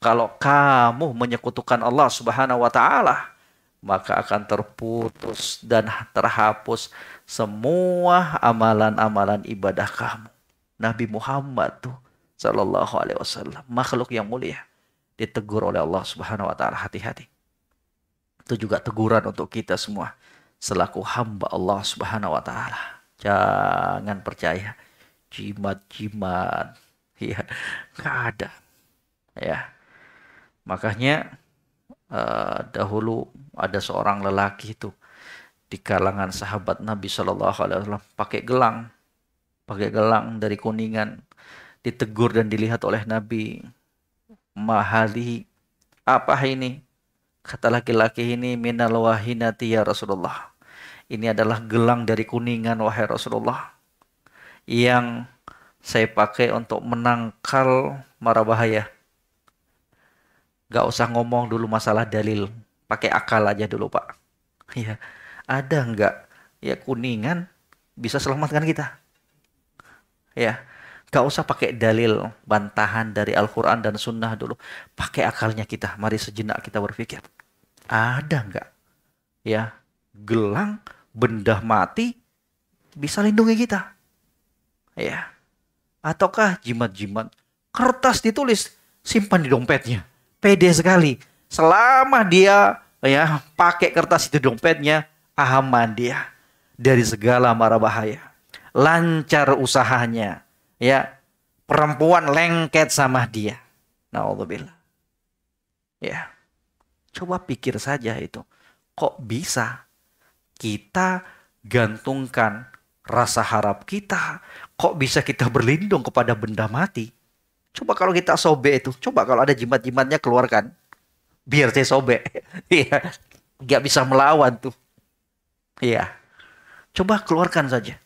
kalau kamu menyekutukan Allah Subhanahu wa taala, maka akan terputus dan terhapus semua amalan-amalan ibadah kamu. Nabi Muhammad tuh sallallahu alaihi wasallam, makhluk yang mulia ditegur oleh Allah Subhanahu wa taala hati-hati. Itu juga teguran untuk kita semua selaku hamba Allah Subhanahu wa taala. Jangan percaya jimat-jimat. Ya, nggak ada. Ya. Makanya uh, dahulu ada seorang lelaki itu di kalangan sahabat Nabi Shallallahu alaihi wasallam pakai gelang. Pakai gelang dari kuningan ditegur dan dilihat oleh Nabi. Mahali apa ini? Kata laki-laki ini minal wahinati ya Rasulullah. Ini adalah gelang dari kuningan wahai Rasulullah. Yang saya pakai untuk menangkal mara bahaya. Gak usah ngomong dulu masalah dalil. Pakai akal aja dulu pak. Ya, ada nggak ya kuningan bisa selamatkan kita? Ya, Gak usah pakai dalil bantahan dari Al-Quran dan Sunnah dulu. Pakai akalnya kita. Mari sejenak kita berpikir. Ada nggak ya gelang benda mati bisa lindungi kita? Ya. Ataukah jimat-jimat kertas ditulis simpan di dompetnya. Pede sekali. Selama dia ya pakai kertas itu dompetnya aman dia dari segala mara bahaya. Lancar usahanya ya perempuan lengket sama dia. Nauzubillah. Ya. Coba pikir saja itu. Kok bisa kita gantungkan rasa harap kita? Kok bisa kita berlindung kepada benda mati? Coba kalau kita sobek itu, coba kalau ada jimat-jimatnya keluarkan. Biar saya sobek. Iya. Gak bisa melawan tuh. Iya. Coba keluarkan saja.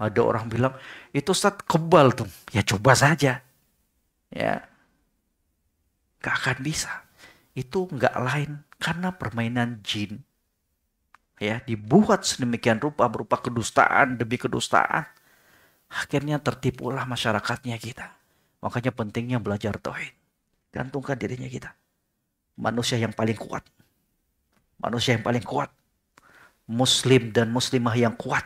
Ada orang bilang, itu Ustaz kebal tuh. Ya coba saja. Ya. Gak akan bisa. Itu gak lain karena permainan jin. Ya, dibuat sedemikian rupa berupa kedustaan demi kedustaan. Akhirnya tertipulah masyarakatnya kita. Makanya pentingnya belajar tauhid. Gantungkan dirinya kita. Manusia yang paling kuat. Manusia yang paling kuat. Muslim dan muslimah yang kuat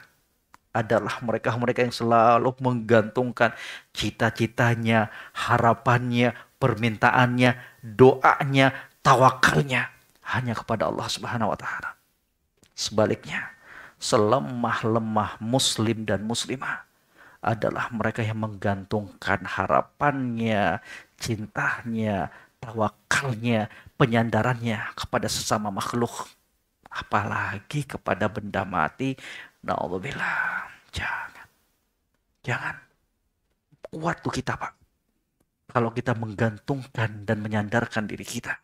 adalah mereka-mereka yang selalu menggantungkan cita-citanya, harapannya, permintaannya, doanya, tawakalnya hanya kepada Allah Subhanahu wa taala. Sebaliknya, selemah-lemah muslim dan muslimah adalah mereka yang menggantungkan harapannya, cintanya, tawakalnya, penyandarannya kepada sesama makhluk. Apalagi kepada benda mati Na'udzubillah. Jangan. Jangan. Kuat tuh kita, Pak. Kalau kita menggantungkan dan menyandarkan diri kita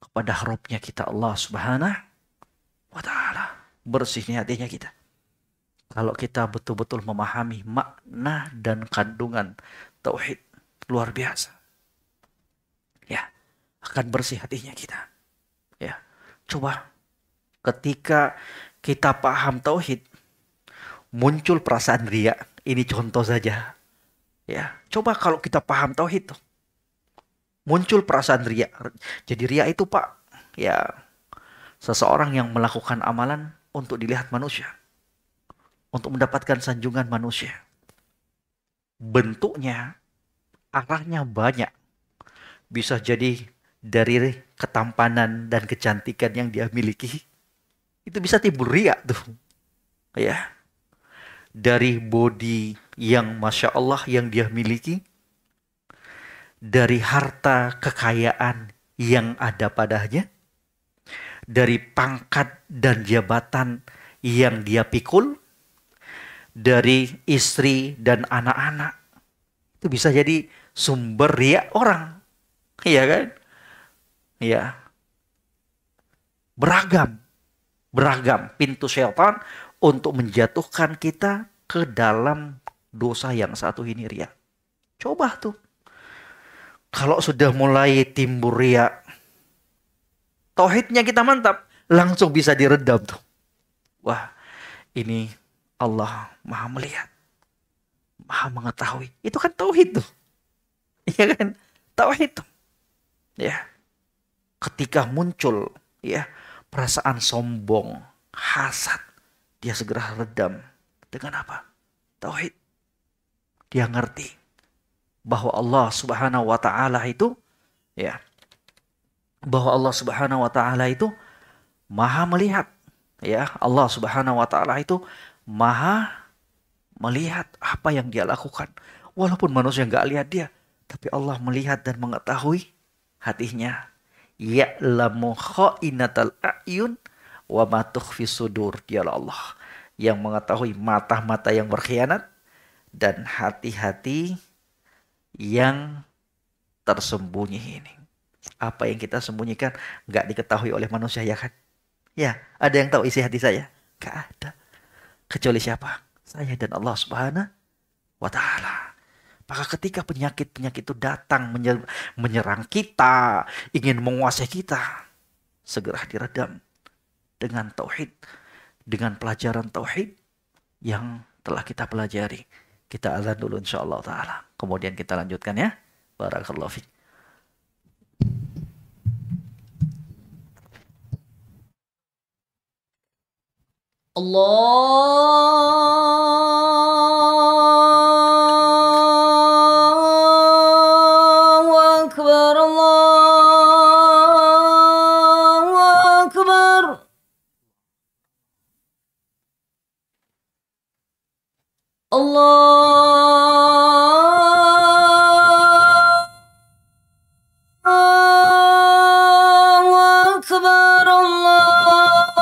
kepada harapnya kita Allah subhanahu wa ta'ala. Bersihnya hatinya kita. Kalau kita betul-betul memahami makna dan kandungan tauhid luar biasa. Ya, akan bersih hatinya kita. Ya, coba ketika kita paham tauhid, muncul perasaan ria. Ini contoh saja. Ya, coba kalau kita paham tahu itu Muncul perasaan ria. Jadi ria itu, Pak, ya seseorang yang melakukan amalan untuk dilihat manusia. Untuk mendapatkan sanjungan manusia. Bentuknya, arahnya banyak. Bisa jadi dari ketampanan dan kecantikan yang dia miliki. Itu bisa timbul ria tuh. Ya, dari body yang masya Allah yang dia miliki, dari harta kekayaan yang ada padanya, dari pangkat dan jabatan yang dia pikul, dari istri dan anak-anak. Itu bisa jadi sumber riak orang. Iya kan? ya Beragam. Beragam. Pintu setan untuk menjatuhkan kita ke dalam dosa yang satu ini ria. Coba tuh. Kalau sudah mulai timbul ria, tauhidnya kita mantap, langsung bisa diredam tuh. Wah, ini Allah maha melihat, maha mengetahui. Itu kan tauhid tuh. Iya kan? Tauhid tuh. Ya. Ketika muncul ya perasaan sombong, hasad, dia segera redam. Dengan apa? Tauhid. Dia ngerti bahwa Allah Subhanahu wa taala itu ya bahwa Allah Subhanahu wa taala itu maha melihat ya Allah Subhanahu wa taala itu maha melihat apa yang dia lakukan walaupun manusia nggak lihat dia tapi Allah melihat dan mengetahui hatinya Ya ya'lamu kha'inatal a'yun wa ma tukhfi sudur dialah Allah yang mengetahui mata-mata yang berkhianat dan hati-hati yang tersembunyi ini. Apa yang kita sembunyikan nggak diketahui oleh manusia ya kan? Ya, ada yang tahu isi hati saya? Gak ada. Kecuali siapa? Saya dan Allah Subhanahu wa taala. Maka ketika penyakit-penyakit itu datang menyerang kita, ingin menguasai kita, segera diredam dengan tauhid, dengan pelajaran tauhid yang telah kita pelajari. Kita azan dulu insya Allah taala. Kemudian kita lanjutkan ya. Barakallahu fiqh. Allah الله أكبر الله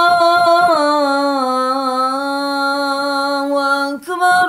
أكبر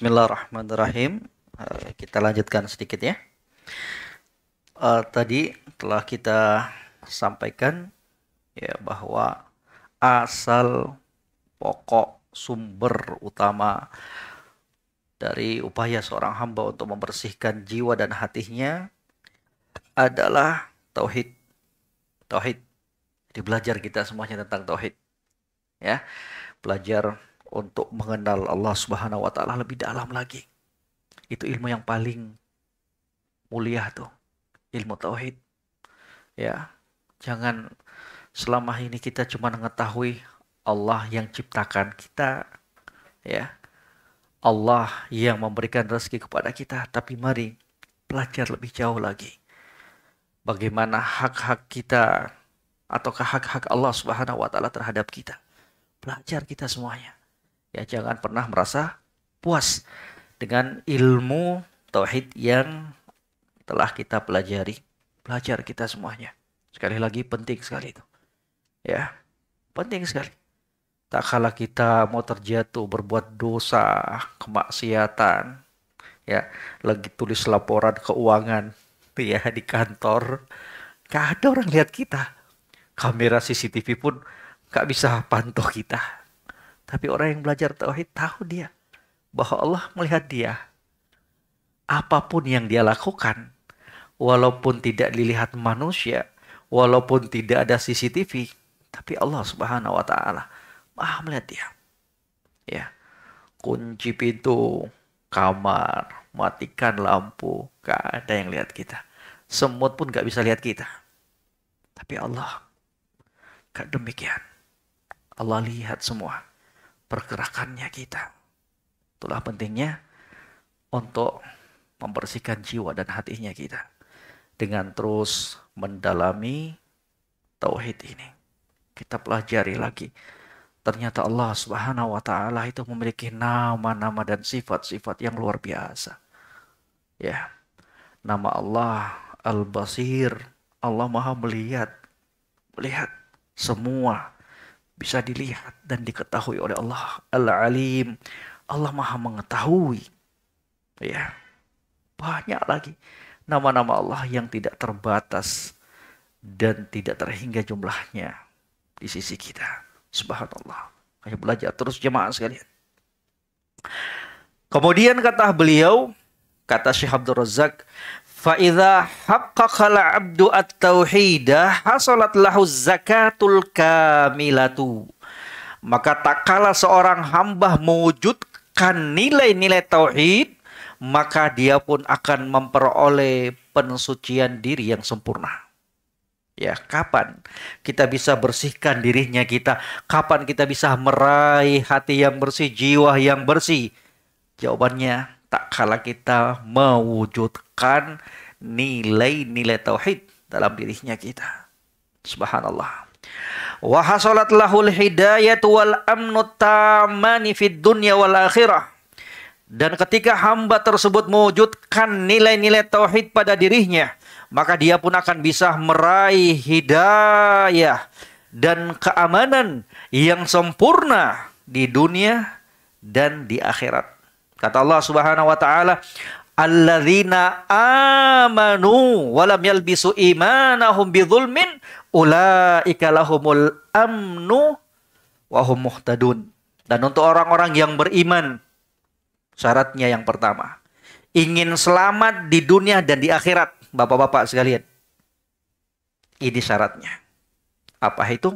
Bismillahirrahmanirrahim. Uh, kita lanjutkan sedikit ya. Eh, tadi telah kita sampaikan ya bahwa asal pokok sumber utama dari upaya seorang hamba untuk membersihkan jiwa dan hatinya adalah tauhid. Tauhid. Jadi belajar kita semuanya tentang tauhid. Ya. Belajar untuk mengenal Allah Subhanahu wa taala lebih dalam lagi. Itu ilmu yang paling mulia tuh, ilmu tauhid. Ya. Jangan selama ini kita cuma mengetahui Allah yang ciptakan kita ya. Allah yang memberikan rezeki kepada kita, tapi mari belajar lebih jauh lagi. Bagaimana hak-hak kita ataukah hak-hak Allah Subhanahu wa taala terhadap kita. Belajar kita semuanya. Ya, jangan pernah merasa puas dengan ilmu tauhid yang telah kita pelajari. Belajar kita semuanya. Sekali lagi penting sekali itu. Ya, penting sekali. Tak kalah kita mau terjatuh berbuat dosa, kemaksiatan, ya, lagi tulis laporan keuangan ya di kantor, gak ada orang lihat kita. Kamera CCTV pun gak bisa pantau kita tapi orang yang belajar tauhid tahu dia bahwa Allah melihat dia. Apapun yang dia lakukan, walaupun tidak dilihat manusia, walaupun tidak ada CCTV, tapi Allah Subhanahu wa taala Maha melihat dia. Ya. Kunci pintu kamar, matikan lampu, gak ada yang lihat kita. Semut pun gak bisa lihat kita. Tapi Allah gak demikian. Allah lihat semua pergerakannya kita. Itulah pentingnya untuk membersihkan jiwa dan hatinya kita dengan terus mendalami tauhid ini. Kita pelajari lagi. Ternyata Allah Subhanahu wa taala itu memiliki nama-nama dan sifat-sifat yang luar biasa. Ya. Nama Allah Al-Basir, Allah Maha melihat. Melihat semua bisa dilihat dan diketahui oleh Allah Al-Alim Allah Maha mengetahui ya banyak lagi nama-nama Allah yang tidak terbatas dan tidak terhingga jumlahnya di sisi kita subhanallah ayo belajar terus jemaah sekalian kemudian kata beliau kata Syekh Abdul Razak Fa'idha haqqaqala abdu at tauhida hasolat lahu zakatul kamilatu. Maka tak kala seorang hamba mewujudkan nilai-nilai tauhid, maka dia pun akan memperoleh pensucian diri yang sempurna. Ya, kapan kita bisa bersihkan dirinya kita? Kapan kita bisa meraih hati yang bersih, jiwa yang bersih? Jawabannya tak kala kita mewujudkan nilai-nilai tauhid dalam dirinya kita. Subhanallah. Wa hasalat lahul hidayatu wal amnu tamani fid dunya wal akhirah. Dan ketika hamba tersebut mewujudkan nilai-nilai tauhid pada dirinya, maka dia pun akan bisa meraih hidayah dan keamanan yang sempurna di dunia dan di akhirat. Kata Allah Subhanahu wa taala, "Alladzina amanu wa lam yalbisu imanahum bidzulmin ulaika lahumul amnu wa hum muhtadun." Dan untuk orang-orang yang beriman, syaratnya yang pertama, ingin selamat di dunia dan di akhirat, Bapak-bapak sekalian. Ini syaratnya. Apa itu?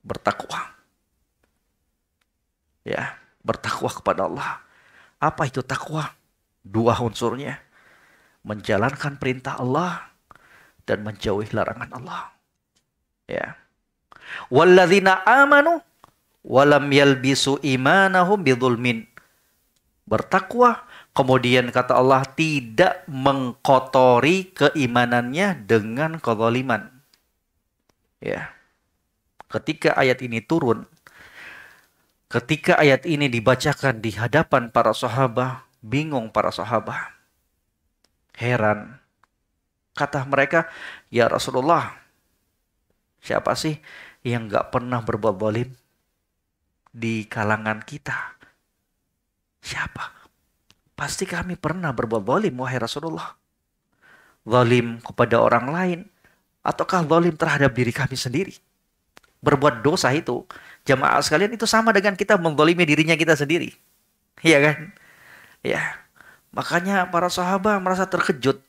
Bertakwa. Ya, bertakwa kepada Allah apa itu takwa? Dua unsurnya. Menjalankan perintah Allah dan menjauhi larangan Allah. Ya. Walladzina amanu walam yalbisu imanahum bidzulmin. Bertakwa, kemudian kata Allah tidak mengkotori keimanannya dengan kezaliman. Ya. Ketika ayat ini turun, Ketika ayat ini dibacakan di hadapan para sahabat, bingung para sahabat. Heran. Kata mereka, "Ya Rasulullah, siapa sih yang gak pernah berbuat bolim di kalangan kita? Siapa? Pasti kami pernah berbuat bolim, wahai Rasulullah. Zalim kepada orang lain ataukah zalim terhadap diri kami sendiri?" Berbuat dosa itu jamaah sekalian itu sama dengan kita mendolimi dirinya kita sendiri. Iya kan? Ya. Makanya para sahabat merasa terkejut.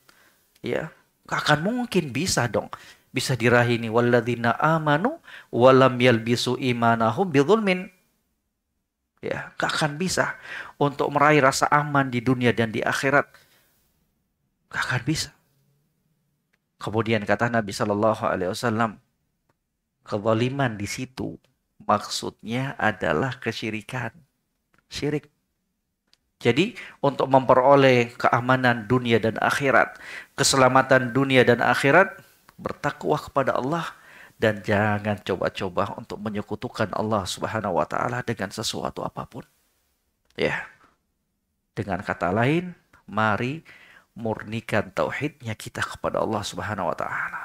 Ya. Akan mungkin bisa dong. Bisa dirahini. Walladzina amanu walam yalbisu imanahum bidhulmin. Ya, gak akan bisa untuk meraih rasa aman di dunia dan di akhirat. Gak akan bisa. Kemudian kata Nabi Shallallahu Alaihi Wasallam, kezaliman di situ maksudnya adalah kesyirikan. Syirik. Jadi untuk memperoleh keamanan dunia dan akhirat, keselamatan dunia dan akhirat, bertakwa kepada Allah dan jangan coba-coba untuk menyekutukan Allah Subhanahu wa taala dengan sesuatu apapun. Ya. Dengan kata lain, mari murnikan tauhidnya kita kepada Allah Subhanahu wa taala.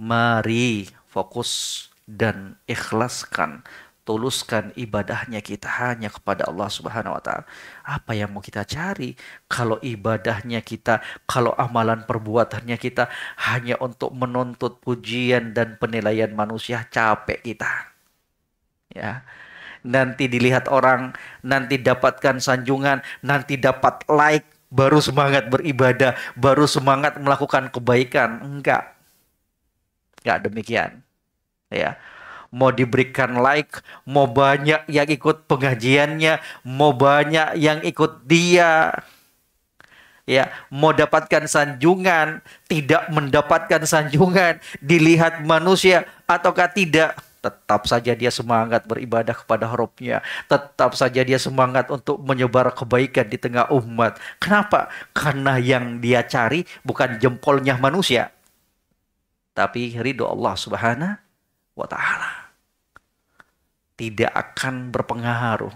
Mari fokus dan ikhlaskan tuluskan ibadahnya kita hanya kepada Allah Subhanahu wa taala. Apa yang mau kita cari kalau ibadahnya kita, kalau amalan perbuatannya kita hanya untuk menuntut pujian dan penilaian manusia, capek kita. Ya. Nanti dilihat orang, nanti dapatkan sanjungan, nanti dapat like, baru semangat beribadah, baru semangat melakukan kebaikan. Enggak. Enggak demikian ya mau diberikan like, mau banyak yang ikut pengajiannya, mau banyak yang ikut dia. Ya, mau dapatkan sanjungan, tidak mendapatkan sanjungan, dilihat manusia ataukah tidak, tetap saja dia semangat beribadah kepada harapnya, tetap saja dia semangat untuk menyebar kebaikan di tengah umat. Kenapa? Karena yang dia cari bukan jempolnya manusia, tapi ridho Allah Subhanahu wa ta'ala. Tidak akan berpengaruh.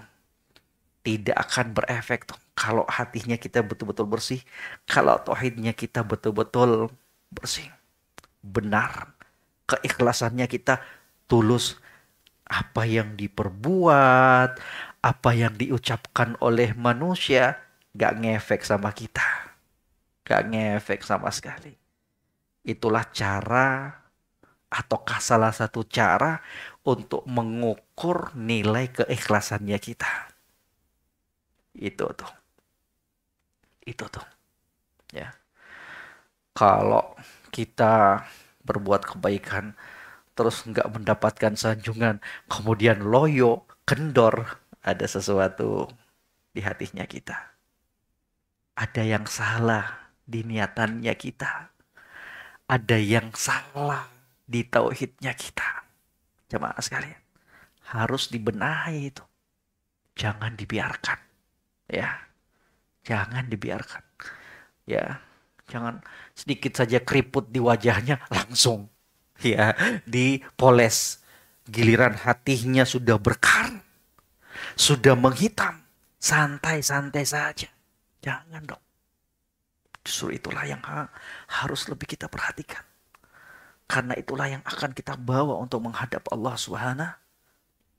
Tidak akan berefek kalau hatinya kita betul-betul bersih. Kalau tauhidnya kita betul-betul bersih. Benar. Keikhlasannya kita tulus. Apa yang diperbuat, apa yang diucapkan oleh manusia, gak ngefek sama kita. Gak ngefek sama sekali. Itulah cara ataukah salah satu cara untuk mengukur nilai keikhlasannya kita. Itu tuh. Itu tuh. Ya. Kalau kita berbuat kebaikan terus nggak mendapatkan sanjungan, kemudian loyo, kendor, ada sesuatu di hatinya kita. Ada yang salah di niatannya kita. Ada yang salah di tauhidnya kita. Jemaah sekalian, harus dibenahi itu. Jangan dibiarkan. Ya. Jangan dibiarkan. Ya. Jangan sedikit saja keriput di wajahnya langsung ya dipoles. Giliran hatinya sudah berkarat, sudah menghitam. Santai-santai saja. Jangan dong. Justru itulah yang harus lebih kita perhatikan. Karena itulah yang akan kita bawa untuk menghadap Allah Subhanahu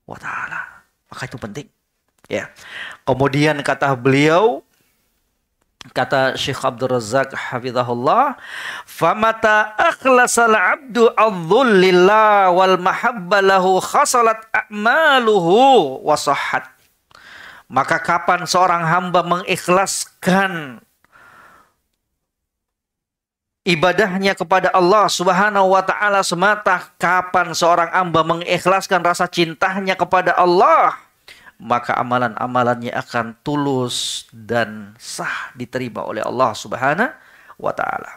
wa taala. Maka itu penting. Ya. Kemudian kata beliau kata Syekh Abdul Razak hafizahullah famata akhlasal abdu adzullillah wal mahabba lahu khasalat a'maluhu wa sahhat maka kapan seorang hamba mengikhlaskan ibadahnya kepada Allah Subhanahu wa taala semata kapan seorang hamba mengikhlaskan rasa cintanya kepada Allah maka amalan-amalannya akan tulus dan sah diterima oleh Allah Subhanahu wa taala.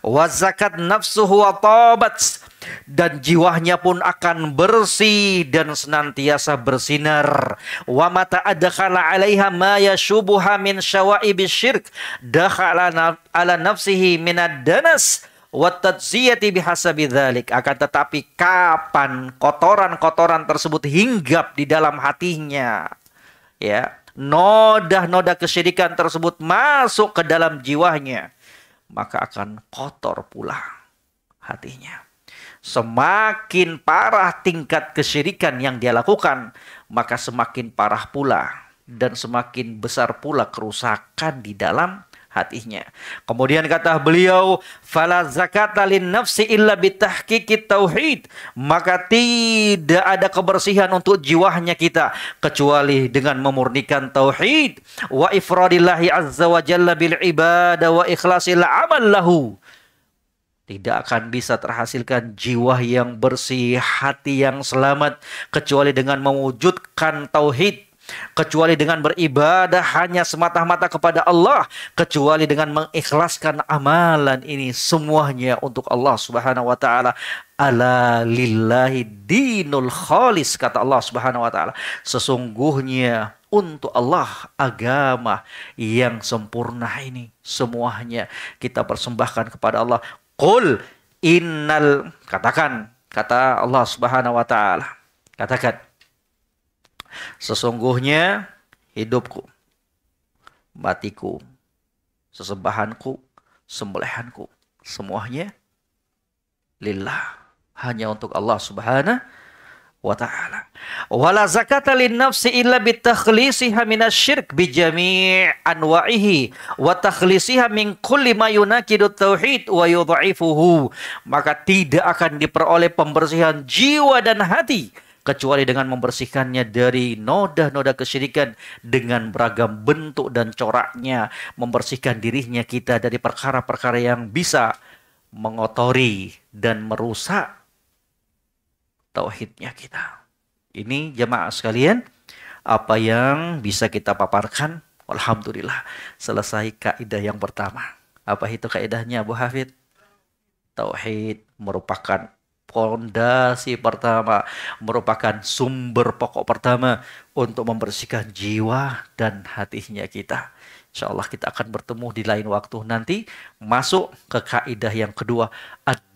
Wa zakat nafsuhu wa tabat dan jiwanya pun akan bersih dan senantiasa bersinar. Wa mata adkhala 'alaiha ma yashubuha min syawa'ibis syirk dakhala ala nafsihi minad danas wa tadziyati bihasabi dzalik akan tetapi kapan kotoran-kotoran tersebut hinggap di dalam hatinya ya noda-noda kesyirikan tersebut masuk ke dalam jiwanya maka akan kotor pula hatinya semakin parah tingkat kesyirikan yang dia lakukan, maka semakin parah pula dan semakin besar pula kerusakan di dalam hatinya. Kemudian kata beliau, "Fala zakata lin nafsi illa bitahqiqi tauhid." Maka tidak ada kebersihan untuk jiwanya kita kecuali dengan memurnikan tauhid wa ifradillahi azza wa jalla bil ibadah wa ikhlasil amal lahu tidak akan bisa terhasilkan jiwa yang bersih, hati yang selamat kecuali dengan mewujudkan tauhid, kecuali dengan beribadah hanya semata-mata kepada Allah, kecuali dengan mengikhlaskan amalan ini semuanya untuk Allah Subhanahu wa taala. Ala lillahi dinul khalis kata Allah Subhanahu wa taala. Sesungguhnya untuk Allah agama yang sempurna ini semuanya kita persembahkan kepada Allah Qul innal katakan kata Allah Subhanahu wa taala. Katakan sesungguhnya hidupku matiku sesembahanku sembelihanku semuanya lillah hanya untuk Allah Subhanahu wa ta'ala. Wala zakata lin nafsi illa bitakhlisiha minasyirk bijami' anwa'ihi wa takhlisiha min kulli ma yunakidu tauhid wa yudha'ifuhu. Maka tidak akan diperoleh pembersihan jiwa dan hati kecuali dengan membersihkannya dari noda-noda kesyirikan dengan beragam bentuk dan coraknya membersihkan dirinya kita dari perkara-perkara yang bisa mengotori dan merusak tauhidnya kita. Ini jemaah sekalian, apa yang bisa kita paparkan? Alhamdulillah, selesai kaidah yang pertama. Apa itu kaidahnya Bu Hafid? Tauhid merupakan pondasi pertama, merupakan sumber pokok pertama untuk membersihkan jiwa dan hatinya kita. Insya Allah kita akan bertemu di lain waktu nanti. Masuk ke kaidah yang kedua.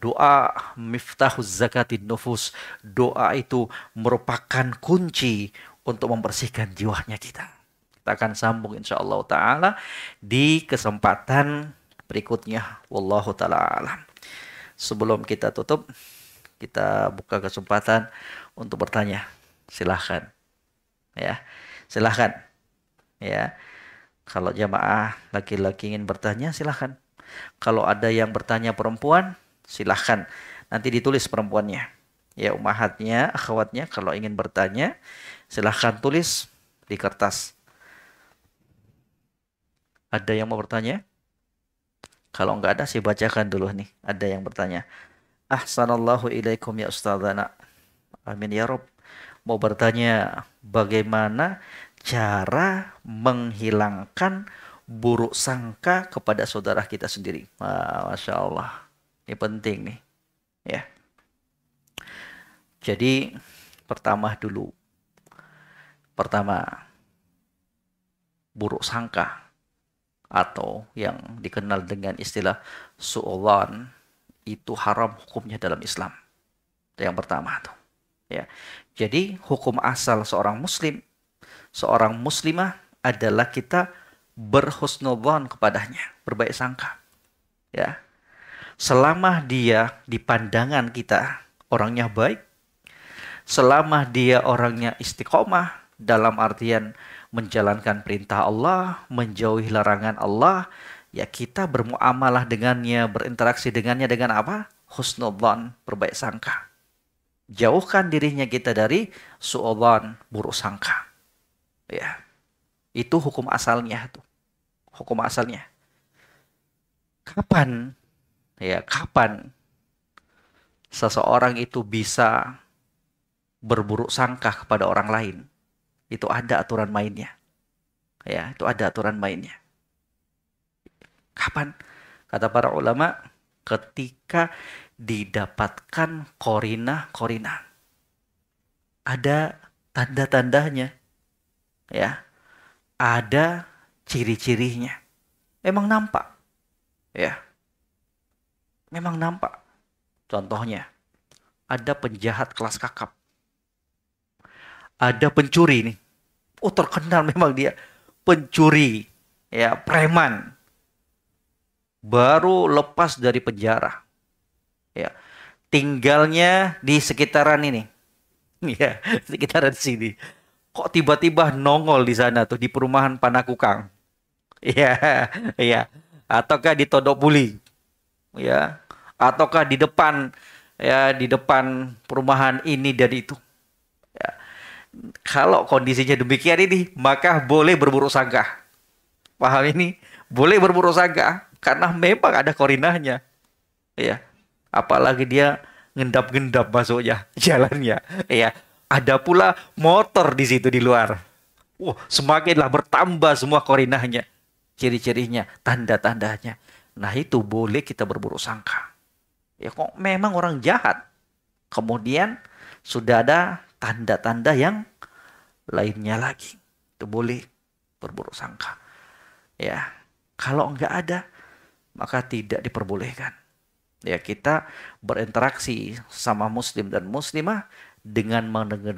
Doa miftahuz zakatin nufus. Doa itu merupakan kunci untuk membersihkan jiwanya kita. Kita akan sambung insya Allah ta'ala di kesempatan berikutnya. Wallahu ta'ala alam. Sebelum kita tutup, kita buka kesempatan untuk bertanya. Silahkan. Ya, silahkan. Ya. Kalau jamaah laki-laki ingin bertanya silahkan. Kalau ada yang bertanya perempuan silahkan. Nanti ditulis perempuannya. Ya umahatnya, akhwatnya kalau ingin bertanya silahkan tulis di kertas. Ada yang mau bertanya? Kalau nggak ada sih bacakan dulu nih. Ada yang bertanya. Ahsanallahu ilaikum ya ustazana. Amin ya Rob mau bertanya bagaimana cara menghilangkan buruk sangka kepada saudara kita sendiri. Masya Allah. Ini penting nih. Ya. Jadi pertama dulu. Pertama, buruk sangka atau yang dikenal dengan istilah su'ulan itu haram hukumnya dalam Islam. yang pertama tuh ya. Jadi hukum asal seorang muslim, seorang muslimah adalah kita berhusnudzon kepadanya, berbaik sangka. Ya. Selama dia di pandangan kita orangnya baik, selama dia orangnya istiqomah dalam artian menjalankan perintah Allah, menjauhi larangan Allah, ya kita bermuamalah dengannya, berinteraksi dengannya dengan apa? Husnudzon, berbaik sangka jauhkan dirinya kita dari su'udzon, buruk sangka. Ya. Itu hukum asalnya tuh. Hukum asalnya. Kapan ya, kapan seseorang itu bisa berburuk sangka kepada orang lain? Itu ada aturan mainnya. Ya, itu ada aturan mainnya. Kapan? Kata para ulama, ketika didapatkan korina-korina. Ada tanda-tandanya. Ya. Ada ciri-cirinya. Memang nampak. Ya. Memang nampak. Contohnya, ada penjahat kelas kakap. Ada pencuri nih. Oh, terkenal memang dia pencuri, ya, preman. Baru lepas dari penjara ya tinggalnya di sekitaran ini ya sekitaran sini kok tiba-tiba nongol di sana tuh di perumahan Panakukang ya ya ataukah di Todok Buli ya ataukah di depan ya di depan perumahan ini dan itu ya. kalau kondisinya demikian ini maka boleh berburuk sangka paham ini boleh berburuk sangka karena memang ada korinahnya ya apalagi dia ngendap-ngendap masuknya jalannya ya ada pula motor di situ di luar wah semakinlah bertambah semua korinahnya ciri-cirinya tanda-tandanya nah itu boleh kita berburuk sangka ya kok memang orang jahat kemudian sudah ada tanda-tanda yang lainnya lagi itu boleh berburuk sangka ya kalau nggak ada maka tidak diperbolehkan ya kita berinteraksi sama muslim dan muslimah dengan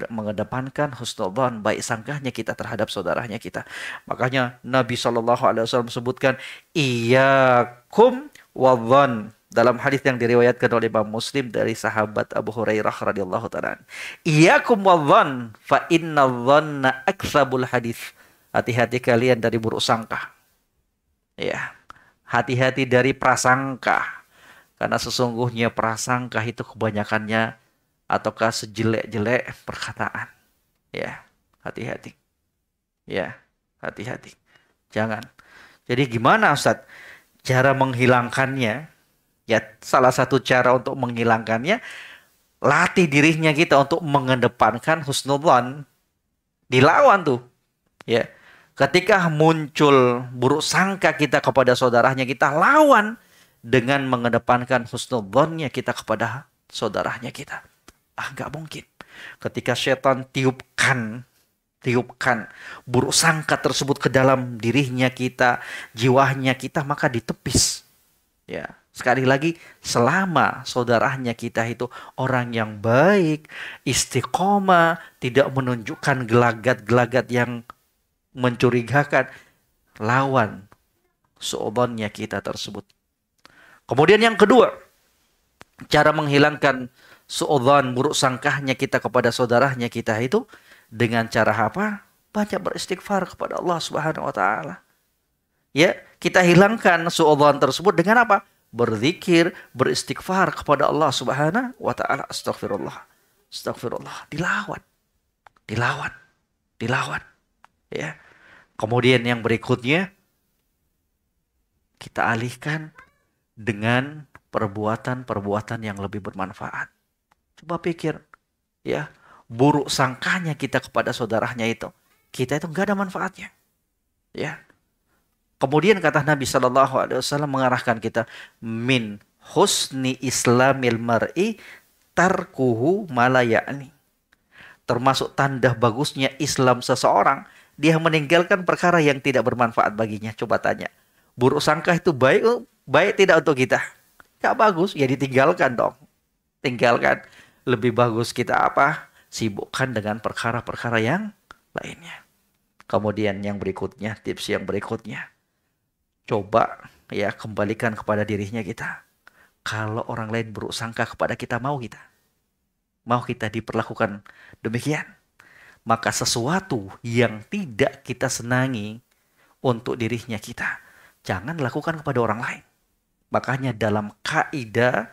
mengedepankan husnudzon baik sangkahnya kita terhadap saudaranya kita. Makanya Nabi Shallallahu alaihi wasallam sebutkan iyyakum wadhon dalam hadis yang diriwayatkan oleh Imam Muslim dari sahabat Abu Hurairah radhiyallahu taala. Iyyakum wadhon fa inna dhanna aktsabul hadis. Hati-hati kalian dari buruk sangka. Ya. Hati-hati dari prasangka karena sesungguhnya prasangka itu kebanyakannya ataukah sejelek-jelek perkataan. Ya, hati-hati. Ya, hati-hati. Jangan. Jadi gimana Ustadz? Cara menghilangkannya, ya salah satu cara untuk menghilangkannya, latih dirinya kita untuk mengedepankan husnudzon. Dilawan tuh. Ya. Ketika muncul buruk sangka kita kepada saudaranya, kita lawan dengan mengedepankan husnul kita kepada saudaranya kita. Ah, nggak mungkin. Ketika setan tiupkan tiupkan buruk sangka tersebut ke dalam dirinya kita, jiwanya kita maka ditepis. Ya, sekali lagi selama saudaranya kita itu orang yang baik, istiqomah, tidak menunjukkan gelagat-gelagat yang mencurigakan, lawan seobonnya kita tersebut. Kemudian yang kedua, cara menghilangkan suudzon buruk sangkanya kita kepada saudaranya kita itu dengan cara apa? Banyak beristighfar kepada Allah Subhanahu wa taala. Ya, kita hilangkan suudzon tersebut dengan apa? Berzikir, beristighfar kepada Allah Subhanahu wa taala. Astagfirullah. Astagfirullah. dilawan. Dilawan. Dilawan. Ya. Kemudian yang berikutnya kita alihkan dengan perbuatan-perbuatan yang lebih bermanfaat. Coba pikir, ya, buruk sangkanya kita kepada saudaranya itu, kita itu nggak ada manfaatnya. Ya. Kemudian kata Nabi Shallallahu Alaihi Wasallam mengarahkan kita min husni islamil mar'i tarkuhu malayani. Termasuk tanda bagusnya Islam seseorang, dia meninggalkan perkara yang tidak bermanfaat baginya. Coba tanya, buruk sangka itu baik baik tidak untuk kita gak bagus ya ditinggalkan dong tinggalkan lebih bagus kita apa sibukkan dengan perkara-perkara yang lainnya kemudian yang berikutnya tips yang berikutnya coba ya kembalikan kepada dirinya kita kalau orang lain buruk sangka kepada kita mau kita mau kita diperlakukan demikian maka sesuatu yang tidak kita senangi untuk dirinya kita jangan lakukan kepada orang lain Makanya dalam kaidah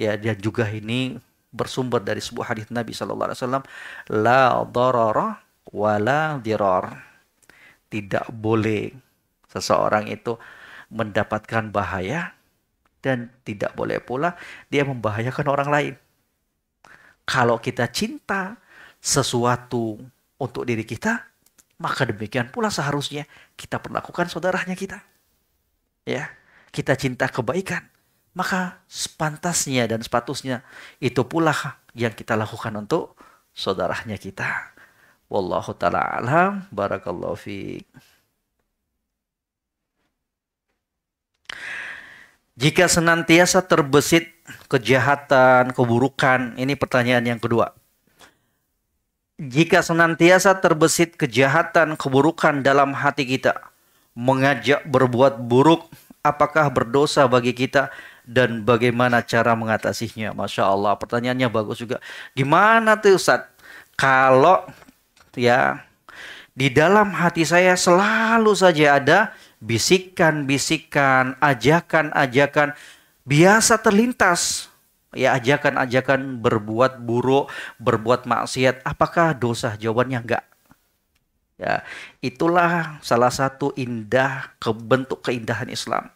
ya dia juga ini bersumber dari sebuah hadis Nabi saw Alaihi Wasallam, la dororo wala diror. Tidak boleh seseorang itu mendapatkan bahaya dan tidak boleh pula dia membahayakan orang lain. Kalau kita cinta sesuatu untuk diri kita, maka demikian pula seharusnya kita perlakukan saudaranya kita. Ya kita cinta kebaikan, maka sepantasnya dan sepatusnya itu pula yang kita lakukan untuk saudaranya kita. Wallahu taala alam, barakallahu fiik. Jika senantiasa terbesit kejahatan, keburukan, ini pertanyaan yang kedua. Jika senantiasa terbesit kejahatan, keburukan dalam hati kita, mengajak berbuat buruk, apakah berdosa bagi kita dan bagaimana cara mengatasinya. Masya Allah, pertanyaannya bagus juga. Gimana tuh Ustaz? Kalau ya di dalam hati saya selalu saja ada bisikan-bisikan, ajakan-ajakan biasa terlintas. Ya ajakan-ajakan berbuat buruk, berbuat maksiat. Apakah dosa? Jawabannya enggak. Ya, itulah salah satu indah kebentuk keindahan Islam.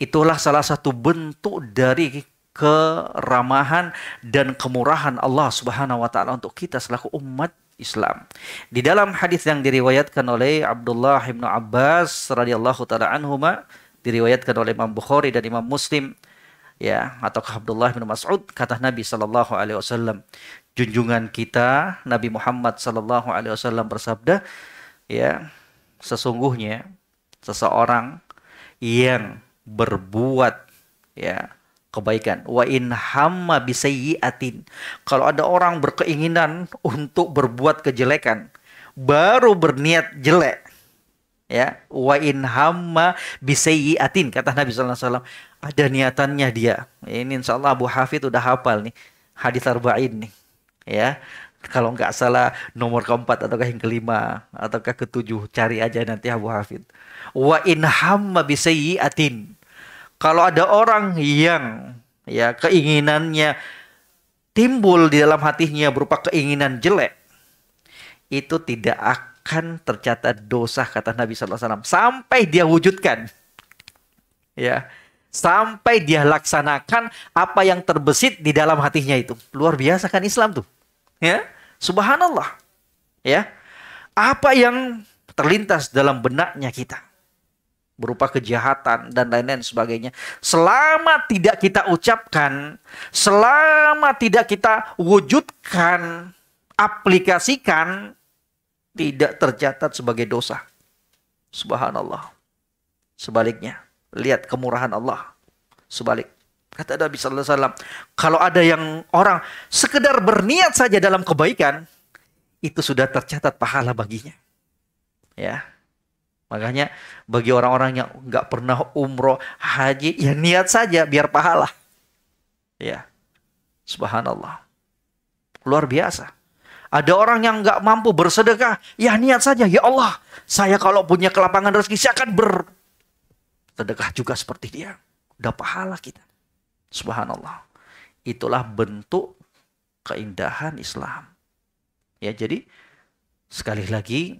Itulah salah satu bentuk dari keramahan dan kemurahan Allah Subhanahu wa taala untuk kita selaku umat Islam. Di dalam hadis yang diriwayatkan oleh Abdullah bin Abbas radhiyallahu taala anhuma diriwayatkan oleh Imam Bukhari dan Imam Muslim ya atau Abdullah bin Mas'ud kata Nabi Shallallahu alaihi wasallam junjungan kita Nabi Muhammad Shallallahu alaihi wasallam bersabda ya sesungguhnya seseorang yang berbuat ya kebaikan wa in hamma bisayyi'atin kalau ada orang berkeinginan untuk berbuat kejelekan baru berniat jelek ya wa in hamma bisayyi'atin kata Nabi sallallahu alaihi wasallam ada niatannya dia. Ini insya Allah Abu Hafid udah hafal nih hadis arba'in nih. Ya, kalau nggak salah nomor keempat ataukah yang kelima ataukah ketujuh cari aja nanti Abu Hafid. Wa in hamma atin. Kalau ada orang yang ya keinginannya timbul di dalam hatinya berupa keinginan jelek itu tidak akan tercatat dosa kata Nabi SAW sampai dia wujudkan ya sampai dia laksanakan apa yang terbesit di dalam hatinya itu. Luar biasa kan Islam tuh. Ya. Subhanallah. Ya. Apa yang terlintas dalam benaknya kita berupa kejahatan dan lain-lain sebagainya. Selama tidak kita ucapkan, selama tidak kita wujudkan, aplikasikan tidak tercatat sebagai dosa. Subhanallah. Sebaliknya, Lihat kemurahan Allah. Sebalik. Kata Nabi Sallallahu Alaihi Wasallam, kalau ada yang orang sekedar berniat saja dalam kebaikan, itu sudah tercatat pahala baginya. Ya, makanya bagi orang-orang yang nggak pernah umroh, haji, ya niat saja biar pahala. Ya, subhanallah, luar biasa. Ada orang yang nggak mampu bersedekah, ya niat saja, ya Allah, saya kalau punya kelapangan rezeki, saya akan ber Sedekah juga seperti dia. Udah pahala kita. Subhanallah. Itulah bentuk keindahan Islam. Ya, jadi sekali lagi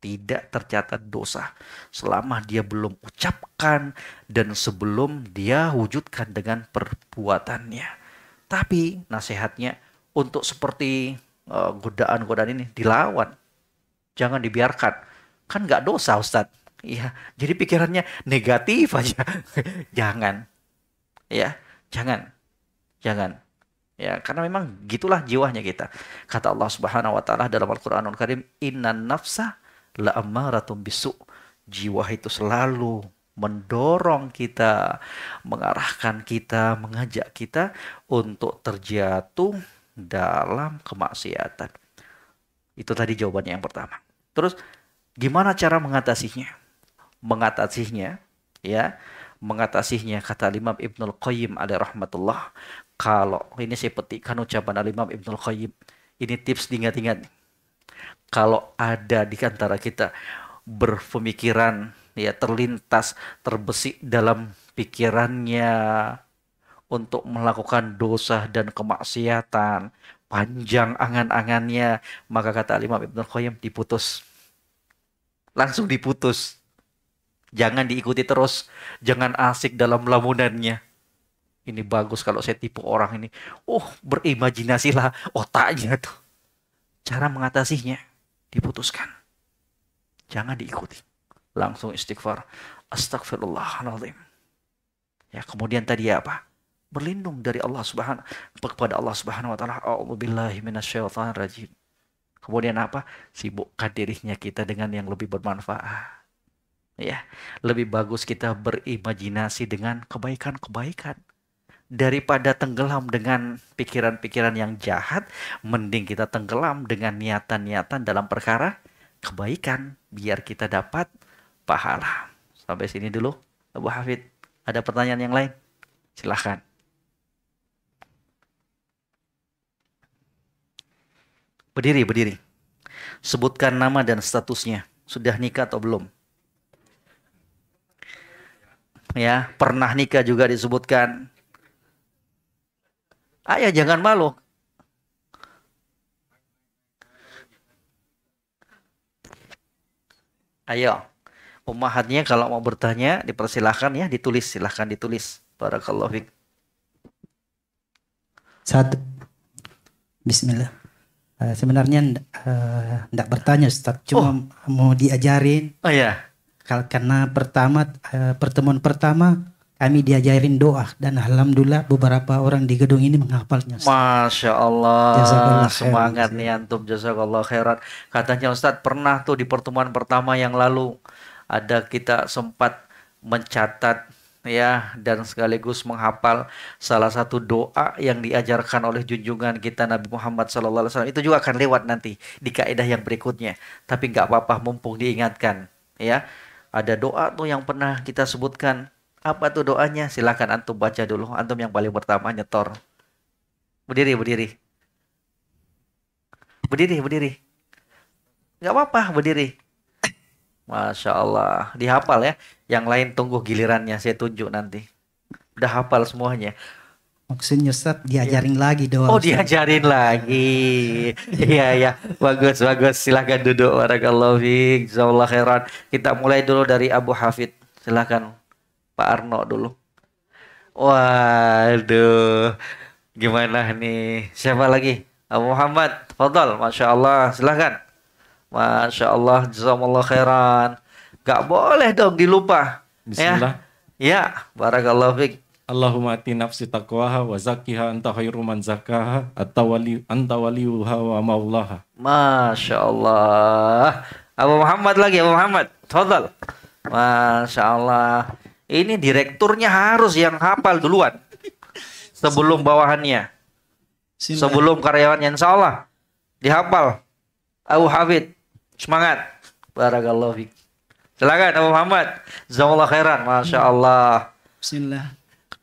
tidak tercatat dosa selama dia belum ucapkan dan sebelum dia wujudkan dengan perbuatannya. Tapi nasihatnya untuk seperti eh, godaan-godaan uh, ini dilawan. Jangan dibiarkan. Kan nggak dosa Ustadz. Iya, jadi pikirannya negatif aja. jangan. Ya, jangan. Jangan. Ya, karena memang gitulah jiwanya kita. Kata Allah Subhanahu wa taala dalam Al-Qur'anul Karim, "Innan nafsa la'ammaratun bisu." Jiwa itu selalu mendorong kita, mengarahkan kita, mengajak kita untuk terjatuh dalam kemaksiatan. Itu tadi jawabannya yang pertama. Terus gimana cara mengatasinya? mengatasinya ya mengatasinya kata Imam Ibnul Qayyim ada rahmatullah kalau ini saya petikan ucapan Imam Ibnul Qayyim ini tips diingat-ingat kalau ada di antara kita berpemikiran ya terlintas terbesit dalam pikirannya untuk melakukan dosa dan kemaksiatan panjang angan-angannya maka kata Imam Ibnul Qayyim diputus langsung diputus Jangan diikuti terus. Jangan asik dalam lamunannya. Ini bagus kalau saya tipu orang ini. Oh, uh, berimajinasilah otaknya tuh. Cara mengatasinya diputuskan. Jangan diikuti. Langsung istighfar. Astagfirullahaladzim. Ya, kemudian tadi ya apa? Berlindung dari Allah Subhanahu kepada Allah Subhanahu wa taala. A'udzubillahi minasyaitonir rajim. Kemudian apa? Sibukkan dirinya kita dengan yang lebih bermanfaat. Ya, lebih bagus kita berimajinasi dengan kebaikan-kebaikan daripada tenggelam dengan pikiran-pikiran yang jahat, mending kita tenggelam dengan niatan-niatan dalam perkara kebaikan biar kita dapat pahala. Sampai sini dulu, Abu Hafid. Ada pertanyaan yang lain? Silahkan. Berdiri, berdiri. Sebutkan nama dan statusnya. Sudah nikah atau belum? ya pernah nikah juga disebutkan ayah ya, jangan malu ayo umahatnya kalau mau bertanya dipersilahkan ya ditulis silahkan ditulis barakallahu fiik satu Bismillah uh, sebenarnya tidak eh, uh, bertanya Ustaz cuma oh. mau diajarin oh ya karena pertama eh, pertemuan pertama kami diajarin doa dan alhamdulillah beberapa orang di gedung ini menghafalnya. Masya Allah, semangat nih antum jazakallah khairan. Katanya Ustadz pernah tuh di pertemuan pertama yang lalu ada kita sempat mencatat ya dan sekaligus menghafal salah satu doa yang diajarkan oleh junjungan kita Nabi Muhammad SAW itu juga akan lewat nanti di kaidah yang berikutnya tapi nggak apa-apa mumpung diingatkan ya ada doa tuh yang pernah kita sebutkan. Apa tuh doanya? Silahkan antum baca dulu. Antum yang paling pertama nyetor. Berdiri, berdiri. Berdiri, berdiri. Gak apa-apa, berdiri. Masya Allah. Dihafal ya. Yang lain tunggu gilirannya. Saya tunjuk nanti. Udah hafal semuanya. Maksudnya Ustaz iya. diajarin ya. lagi dong. Oh Ustaz. diajarin lagi. Iya ya. Bagus bagus. Silahkan duduk. Warahmatullahi fiik. Jazakallahu khairan. Kita mulai dulu dari Abu Hafid. Silahkan Pak Arno dulu. Waduh. Gimana nih? Siapa lagi? Abu Muhammad. Fadal. Masya Allah. Silahkan. Masya Allah. Jazakallahu khairan. Gak boleh dong dilupa. Ya? Bismillah. Ya. Ya. Barakallahu fiik. Allahumma ati nafsi taqwaha wa zakiha anta khairu man zakaha atawali anta waliyuha wa maulaha. Masya Allah. Abu Muhammad lagi Abu Muhammad. total. Masya Allah. Ini direkturnya harus yang hafal duluan. Sebelum bawahannya. Sebelum karyawannya. Insya Allah. Dihafal. Abu Hafid. Semangat. Barakallahu fiqh. Silahkan Abu Muhammad. Zawallah khairan. Masya Allah. Bismillah.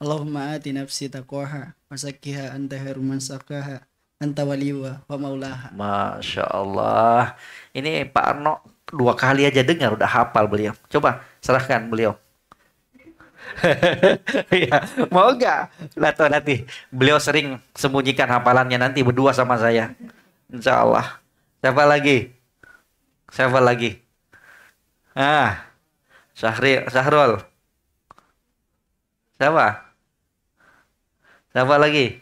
Allahumma ati nafsi taqwaha Masakiha anta khairu sakaha anta waliwa wa maulaha. Masya Allah. Ini Pak Arno dua kali aja dengar udah hafal beliau. Coba serahkan beliau. ya, mau nggak? Lato nanti beliau sering sembunyikan hafalannya nanti berdua sama saya. Insya Allah. Siapa lagi? Siapa lagi? Ah, Syahri, Syahrul. Siapa? Apa lagi?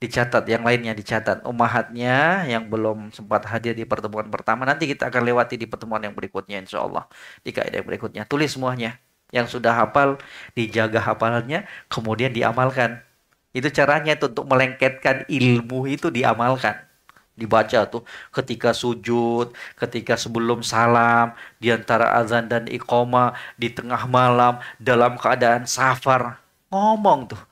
Dicatat yang lainnya dicatat. Umahatnya yang belum sempat hadir di pertemuan pertama nanti kita akan lewati di pertemuan yang berikutnya insya Allah. Di kaidah yang berikutnya tulis semuanya yang sudah hafal dijaga hafalannya kemudian diamalkan. Itu caranya itu untuk melengketkan ilmu itu diamalkan dibaca tuh ketika sujud, ketika sebelum salam, di antara azan dan iqomah, di tengah malam, dalam keadaan safar. Ngomong tuh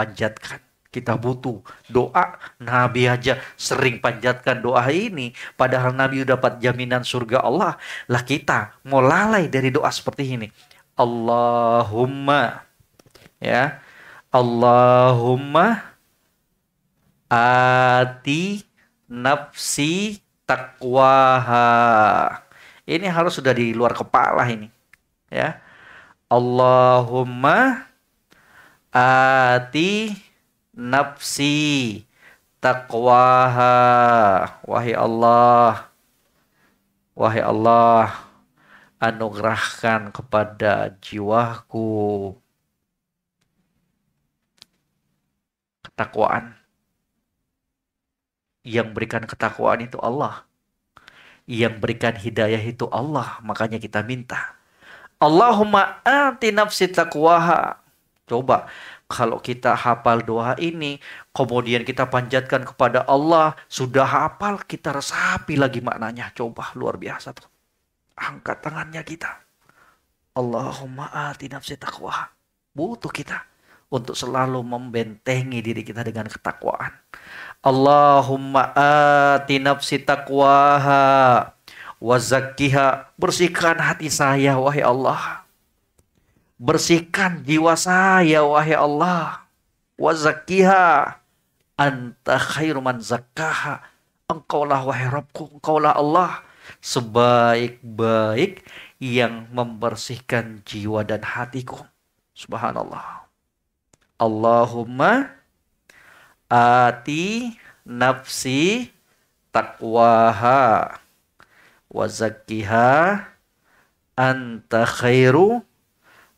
panjatkan. Kita butuh doa Nabi aja sering panjatkan doa ini. Padahal Nabi dapat jaminan surga Allah. Lah kita mau lalai dari doa seperti ini. Allahumma ya Allahumma ati nafsi takwaha. Ini harus sudah di luar kepala ini. Ya. Allahumma ati nafsi taqwaha wahai Allah wahai Allah anugerahkan kepada jiwaku ketakwaan yang berikan ketakwaan itu Allah yang berikan hidayah itu Allah makanya kita minta Allahumma ati nafsi taqwaha Coba kalau kita hafal doa ini, kemudian kita panjatkan kepada Allah, sudah hafal, kita resapi lagi maknanya. Coba luar biasa tuh. Angkat tangannya kita. Allahumma ati nafsi taqwa. Butuh kita untuk selalu membentengi diri kita dengan ketakwaan. Allahumma ati nafsi taqwa. Bersihkan hati saya wahai Allah Bersihkan jiwa saya wahai Allah. Wazakiha anta khairu man zakkaha. Engkaulah wahai Rabbku, engkaulah Allah sebaik-baik yang membersihkan jiwa dan hatiku. Subhanallah. Allahumma ati nafsi taqwaha wa zakkiha anta khairu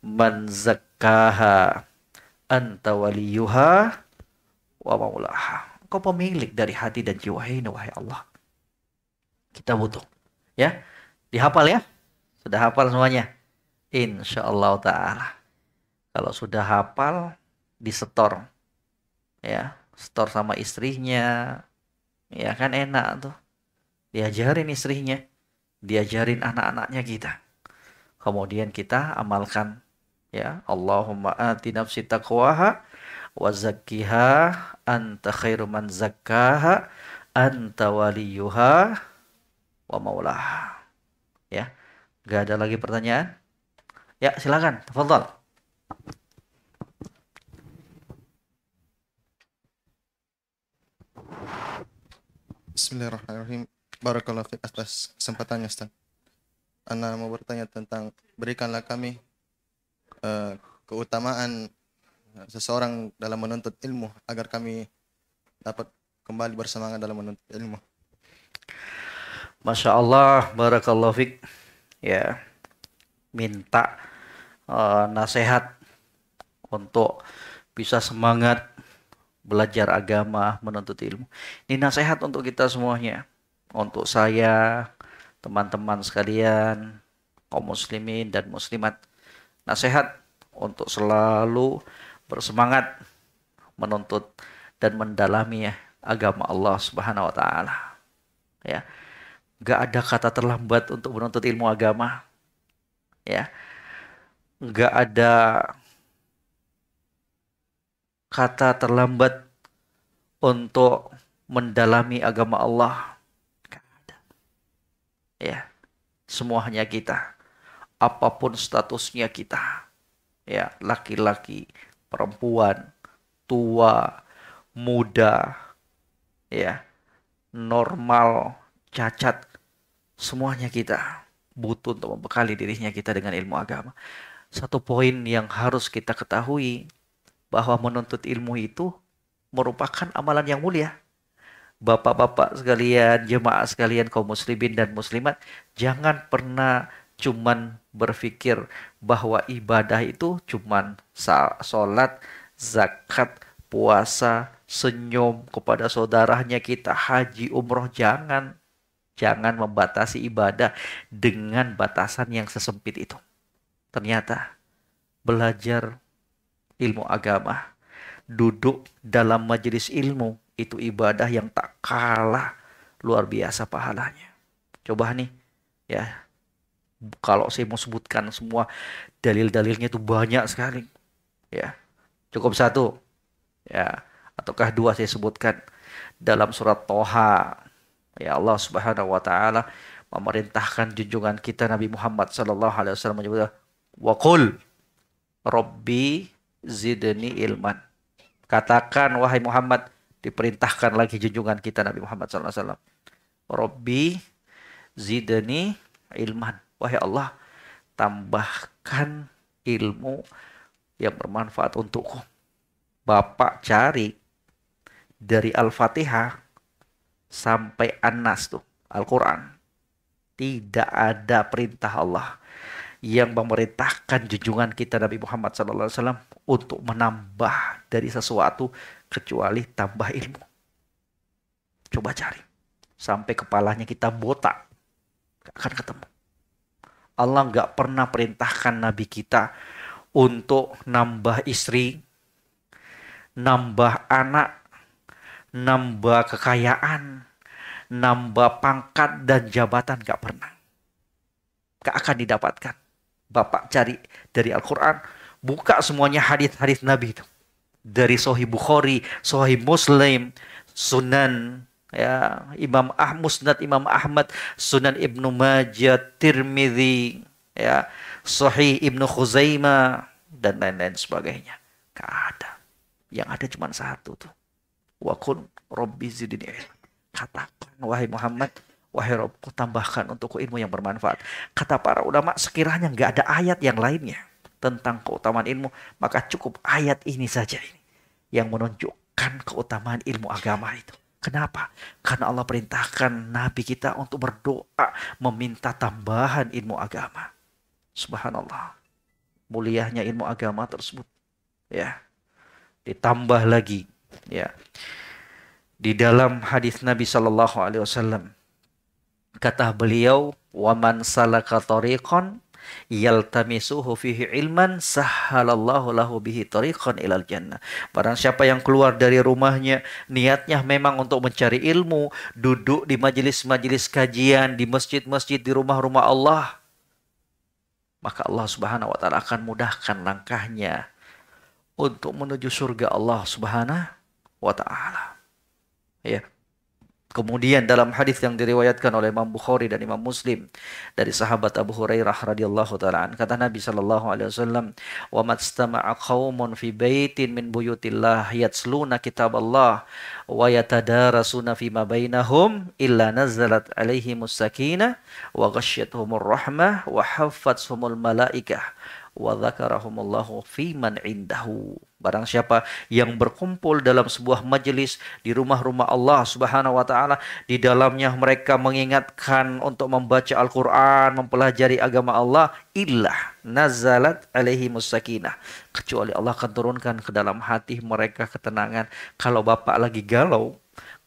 man zakkaha anta waliyuha wa maulaha. Engkau pemilik dari hati dan jiwa ini wahai Allah. Kita butuh. Ya. Dihafal ya. Sudah hafal semuanya. insyaallah taala. Kalau sudah hafal disetor. Ya, setor sama istrinya. Ya kan enak tuh. Diajarin istrinya, diajarin anak-anaknya kita. Kemudian kita amalkan ya Allahumma ati nafsi taqwaha wa zakkiha anta khairu man zakkaha anta waliyuha wa maulaha ya gak ada lagi pertanyaan ya silakan tafadhol Bismillahirrahmanirrahim. Barakallahu atas kesempatannya Ustaz. Ana mau bertanya tentang berikanlah kami Eh, keutamaan seseorang dalam menuntut ilmu agar kami dapat kembali bersemangat dalam menuntut ilmu. Masya Allah, barakallahu fik. Ya, minta uh, nasihat untuk bisa semangat belajar agama, menuntut ilmu. Ini nasihat untuk kita semuanya, untuk saya, teman-teman sekalian, kaum muslimin dan muslimat nasihat untuk selalu bersemangat menuntut dan mendalami ya, agama Allah Subhanahu wa taala. Ya. Gak ada kata terlambat untuk menuntut ilmu agama. Ya. Gak ada kata terlambat untuk mendalami agama Allah. Ya. Semuanya kita apapun statusnya kita. Ya, laki-laki, perempuan, tua, muda, ya, normal, cacat, semuanya kita butuh untuk membekali dirinya kita dengan ilmu agama. Satu poin yang harus kita ketahui bahwa menuntut ilmu itu merupakan amalan yang mulia. Bapak-bapak sekalian, jemaah sekalian, kaum muslimin dan muslimat, jangan pernah cuman berpikir bahwa ibadah itu cuman salat zakat, puasa, senyum kepada saudaranya kita, haji, umroh, jangan. Jangan membatasi ibadah dengan batasan yang sesempit itu. Ternyata belajar ilmu agama, duduk dalam majelis ilmu, itu ibadah yang tak kalah luar biasa pahalanya. Coba nih, ya kalau saya mau sebutkan semua dalil-dalilnya itu banyak sekali. Ya. Cukup satu. Ya. Ataukah dua saya sebutkan dalam surat Toha. Ya Allah Subhanahu wa taala memerintahkan junjungan kita Nabi Muhammad sallallahu alaihi wasallam menyebut Wakul, Robbi zidni ilman. Katakan wahai Muhammad diperintahkan lagi junjungan kita Nabi Muhammad sallallahu alaihi wasallam. Robbi zidni ilman. Wahai Allah, tambahkan ilmu yang bermanfaat untukku. Bapak cari dari Al-Fatihah sampai An-Nas tuh, Al-Quran. Tidak ada perintah Allah yang memerintahkan junjungan kita Nabi Muhammad SAW untuk menambah dari sesuatu kecuali tambah ilmu. Coba cari. Sampai kepalanya kita botak. Gak akan ketemu. Allah nggak pernah perintahkan Nabi kita untuk nambah istri, nambah anak, nambah kekayaan, nambah pangkat dan jabatan nggak pernah. gak akan didapatkan. Bapak cari dari Al-Quran, buka semuanya hadis-hadis Nabi itu. Dari Sohi Bukhari, Sohi Muslim, Sunan, ya Imam Ahmad Musnad Imam Ahmad Sunan Ibnu Majah Tirmidzi ya Sahih Ibnu Khuzaimah dan lain-lain sebagainya gak ada yang ada cuma satu tuh wa kun rabbi zidni katakan wahai Muhammad wahai Robku tambahkan untukku ilmu yang bermanfaat kata para ulama sekiranya nggak ada ayat yang lainnya tentang keutamaan ilmu maka cukup ayat ini saja ini yang menunjukkan keutamaan ilmu agama itu Kenapa? Karena Allah perintahkan Nabi kita untuk berdoa, meminta tambahan ilmu agama. Subhanallah. Muliahnya ilmu agama tersebut. Ya. Ditambah lagi, ya. Di dalam hadis Nabi Shallallahu alaihi wasallam kata beliau, "Waman salaka yaltamisuhu fihi ilman sahhalallahu lahu bihi tariqan ilal jannah. Barang siapa yang keluar dari rumahnya niatnya memang untuk mencari ilmu, duduk di majelis-majelis kajian, di masjid-masjid, di rumah-rumah Allah, maka Allah Subhanahu wa taala akan mudahkan langkahnya untuk menuju surga Allah Subhanahu wa taala. Ya. Kemudian dalam hadis yang diriwayatkan oleh Imam Bukhari dan Imam Muslim dari sahabat Abu Hurairah radhiyallahu taala kata Nabi sallallahu alaihi wasallam wa mastama'a qaumun fi baitin min buyutillah yatsluna kitaballah wa yatadarasuna fima bainahum illa nazalat alaihimus sakinah wa ghasyiyatuhumur rahmah wa haffathumul malaikah wa fi man indahu. Barang siapa yang berkumpul dalam sebuah majelis di rumah-rumah Allah Subhanahu wa taala, di dalamnya mereka mengingatkan untuk membaca Al-Qur'an, mempelajari agama Allah, illah nazalat alaihi musakinah. Kecuali Allah akan turunkan ke dalam hati mereka ketenangan. Kalau bapak lagi galau,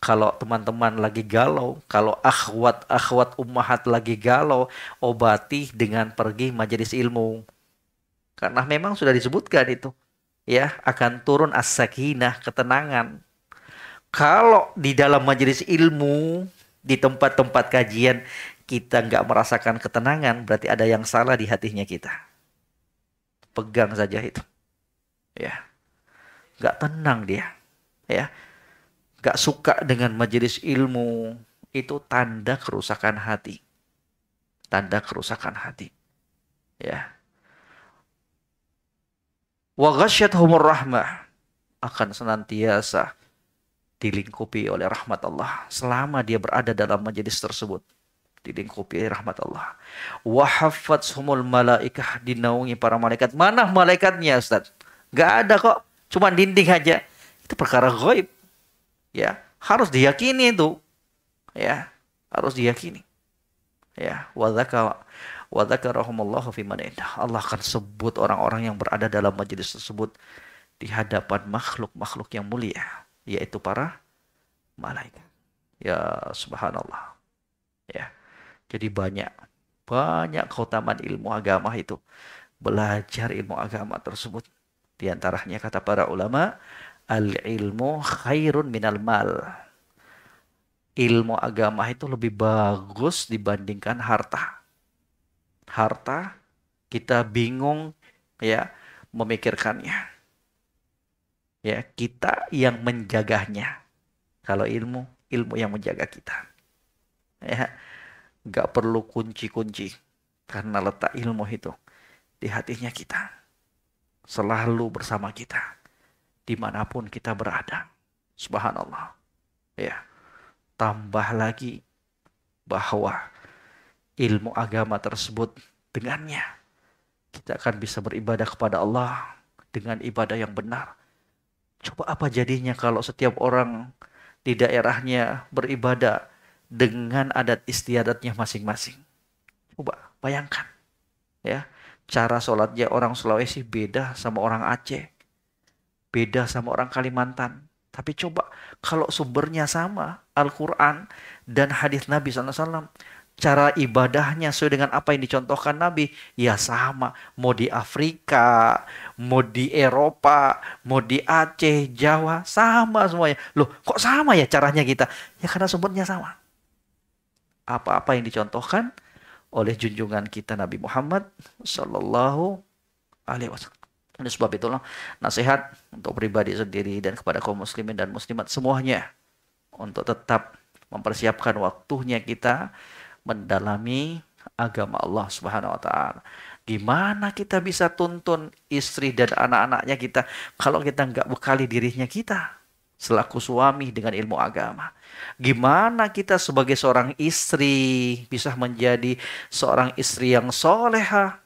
kalau teman-teman lagi galau, kalau akhwat-akhwat ummahat lagi galau, obati dengan pergi majelis ilmu karena memang sudah disebutkan itu ya akan turun as-sakinah ketenangan kalau di dalam majelis ilmu di tempat-tempat kajian kita nggak merasakan ketenangan berarti ada yang salah di hatinya kita pegang saja itu ya nggak tenang dia ya nggak suka dengan majelis ilmu itu tanda kerusakan hati tanda kerusakan hati ya wa ghasyatuhumur rahmah akan senantiasa dilingkupi oleh rahmat Allah selama dia berada dalam majelis tersebut dilingkupi oleh rahmat Allah wa humul malaikah dinaungi para malaikat mana malaikatnya Ustaz Gak ada kok cuma dinding aja itu perkara gaib ya harus diyakini itu ya harus diyakini ya wa wa dzakarahumullahu fi Allah akan sebut orang-orang yang berada dalam majelis tersebut di hadapan makhluk-makhluk yang mulia yaitu para malaikat. Ya subhanallah. Ya. Jadi banyak banyak keutamaan ilmu agama itu. Belajar ilmu agama tersebut di antaranya kata para ulama al ilmu khairun minal mal ilmu agama itu lebih bagus dibandingkan harta harta, kita bingung ya memikirkannya. Ya, kita yang menjaganya. Kalau ilmu, ilmu yang menjaga kita. Ya, gak perlu kunci-kunci karena letak ilmu itu di hatinya kita. Selalu bersama kita. Dimanapun kita berada. Subhanallah. Ya. Tambah lagi bahwa ilmu agama tersebut dengannya. Kita akan bisa beribadah kepada Allah dengan ibadah yang benar. Coba apa jadinya kalau setiap orang di daerahnya beribadah dengan adat istiadatnya masing-masing. Coba bayangkan. Ya, cara sholatnya orang Sulawesi beda sama orang Aceh. Beda sama orang Kalimantan. Tapi coba kalau sumbernya sama, Al-Quran dan hadis Nabi SAW, cara ibadahnya sesuai dengan apa yang dicontohkan Nabi, ya sama. Mau di Afrika, mau di Eropa, mau di Aceh, Jawa, sama semuanya. Loh, kok sama ya caranya kita? Ya karena sumbernya sama. Apa-apa yang dicontohkan oleh junjungan kita Nabi Muhammad shallallahu Alaihi Wasallam. ini sebab itulah nasihat untuk pribadi sendiri dan kepada kaum muslimin dan muslimat semuanya untuk tetap mempersiapkan waktunya kita mendalami agama Allah Subhanahu wa taala. Gimana kita bisa tuntun istri dan anak-anaknya kita kalau kita nggak bekali dirinya kita selaku suami dengan ilmu agama? Gimana kita sebagai seorang istri bisa menjadi seorang istri yang soleha,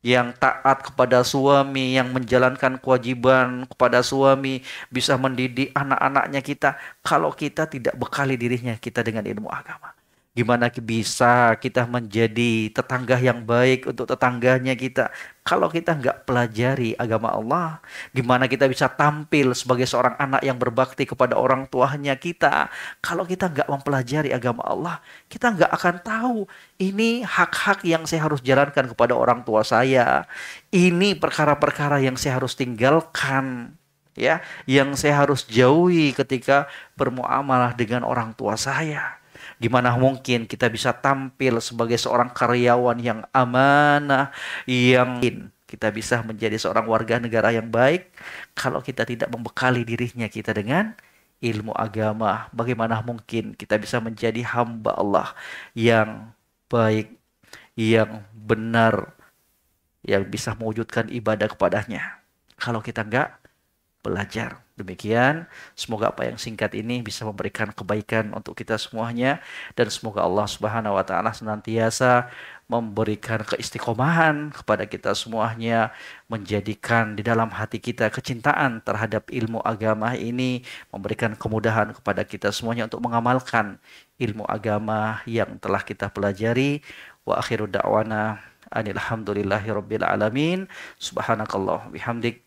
yang taat kepada suami, yang menjalankan kewajiban kepada suami, bisa mendidik anak-anaknya kita kalau kita tidak bekali dirinya kita dengan ilmu agama? Gimana bisa kita menjadi tetangga yang baik untuk tetangganya kita kalau kita nggak pelajari agama Allah? Gimana kita bisa tampil sebagai seorang anak yang berbakti kepada orang tuanya kita? Kalau kita nggak mempelajari agama Allah, kita nggak akan tahu ini hak-hak yang saya harus jalankan kepada orang tua saya. Ini perkara-perkara yang saya harus tinggalkan ya yang saya harus jauhi ketika bermuamalah dengan orang tua saya. Gimana mungkin kita bisa tampil sebagai seorang karyawan yang amanah, yang kita bisa menjadi seorang warga negara yang baik kalau kita tidak membekali dirinya kita dengan ilmu agama. Bagaimana mungkin kita bisa menjadi hamba Allah yang baik, yang benar, yang bisa mewujudkan ibadah kepadanya kalau kita nggak belajar. Demikian, semoga apa yang singkat ini bisa memberikan kebaikan untuk kita semuanya dan semoga Allah Subhanahu wa taala senantiasa memberikan keistiqomahan kepada kita semuanya, menjadikan di dalam hati kita kecintaan terhadap ilmu agama ini, memberikan kemudahan kepada kita semuanya untuk mengamalkan ilmu agama yang telah kita pelajari. Wa akhiru da'wana anilhamdulillahi rabbil alamin. Subhanakallah bihamdik.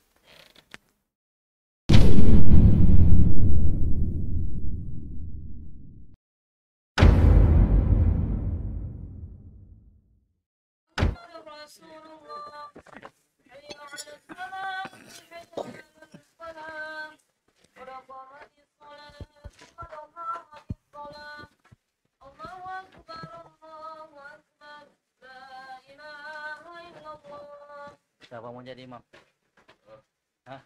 Siapa mau jadi imam? Hah?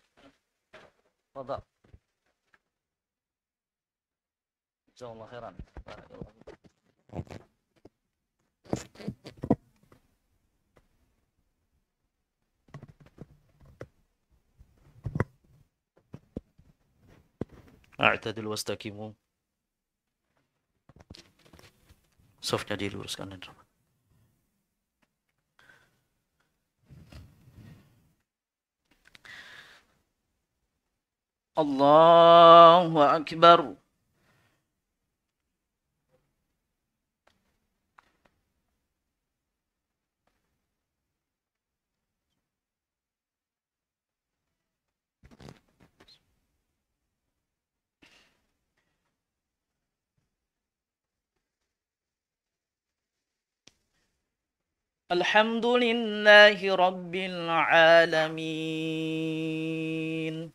Fadha. Insyaallah heran. Barakallah. A'tadil wastakimu. Sofnya diluruskan dan الله أكبر الحمد لله رب العالمين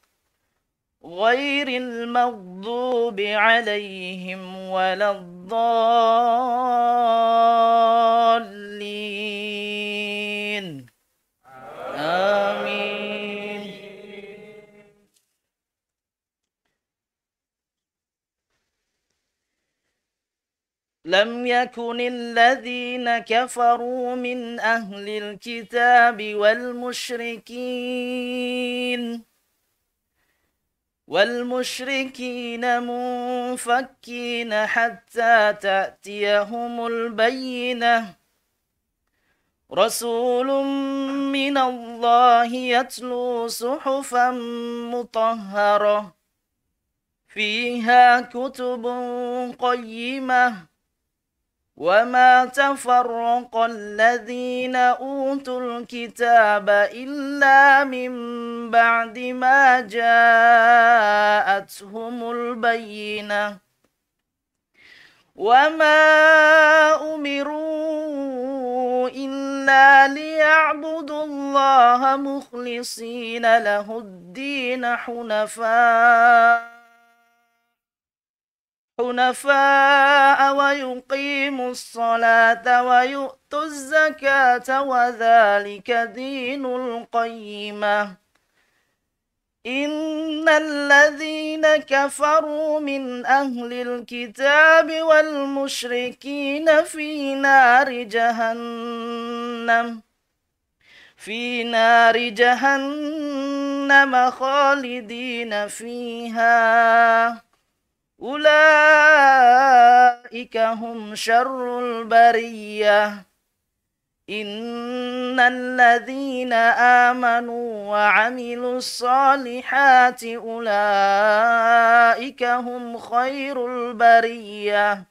غير المغضوب عليهم ولا الضالين آمين لم يكن الذين كفروا من أهل الكتاب والمشركين والمشركين منفكين حتى تأتيهم البينة رسول من الله يتلو صحفا مطهرة فيها كتب قيمه وما تفرق الذين أوتوا الكتاب إلا من بعد ما جاءتهم البينة وما أمروا إلا ليعبدوا الله مخلصين له الدين حنفاء حنفاء ويقيموا الصلاة ويؤتوا الزكاة وذلك دين القيمة إن الذين كفروا من أهل الكتاب والمشركين في نار جهنم في نار جهنم خالدين فيها أولئك هم شر البرية إن الذين آمنوا وعملوا الصالحات أولئك هم خير البريه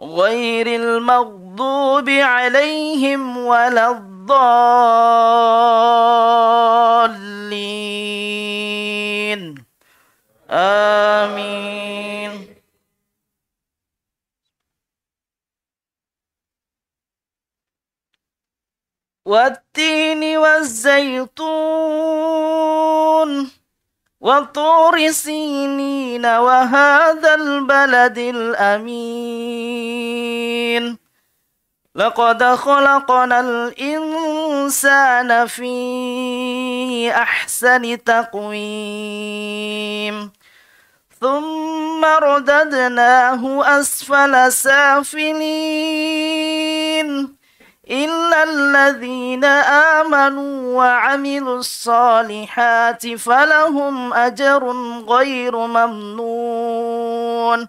غير المغضوب عليهم ولا الضالين آمين والتين والزيتون وطور سينين وهذا البلد الأمين لقد خلقنا الإنسان في أحسن تقويم ثم رددناه أسفل سافلين إلا الذين آمنوا وعملوا الصالحات فلهم أجر غير ممنون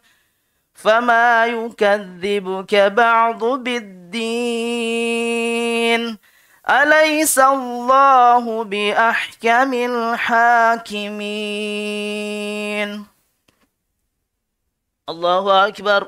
فما يكذبك بعض بالدين أليس الله بأحكم الحاكمين الله أكبر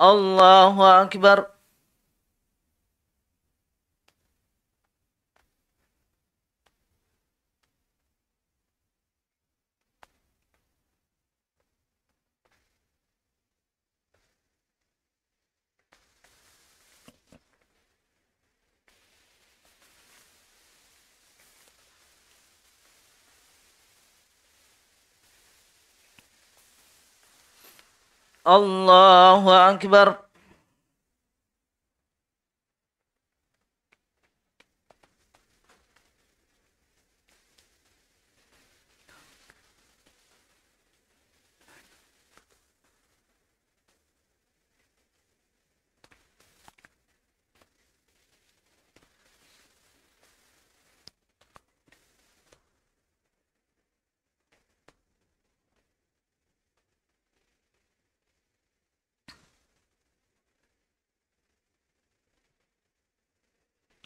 Allahu Akbar. Allahu Akbar.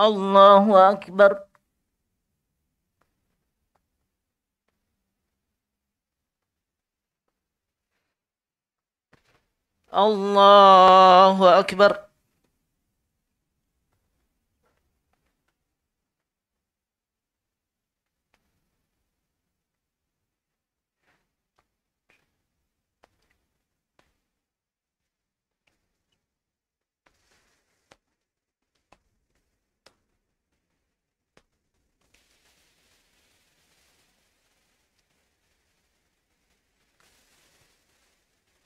الله أكبر الله أكبر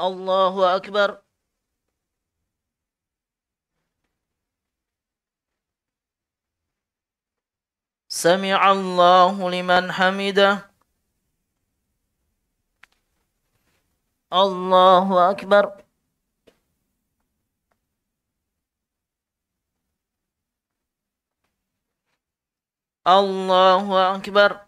Allahu Akbar. Sami Allahu liman hamida. Allahu Akbar. Allahu Allahu Akbar.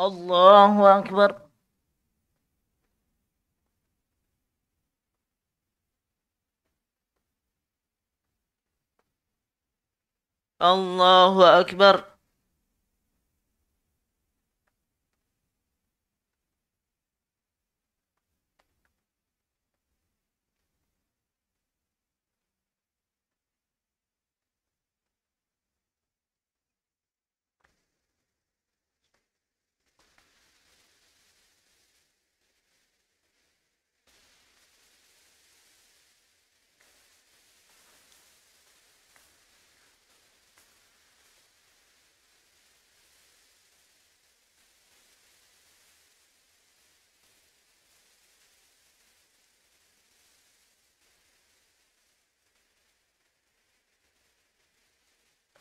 الله أكبر الله أكبر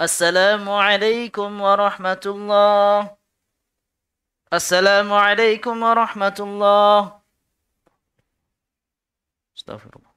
السلام عليكم ورحمة الله السلام عليكم ورحمة الله استغفر الله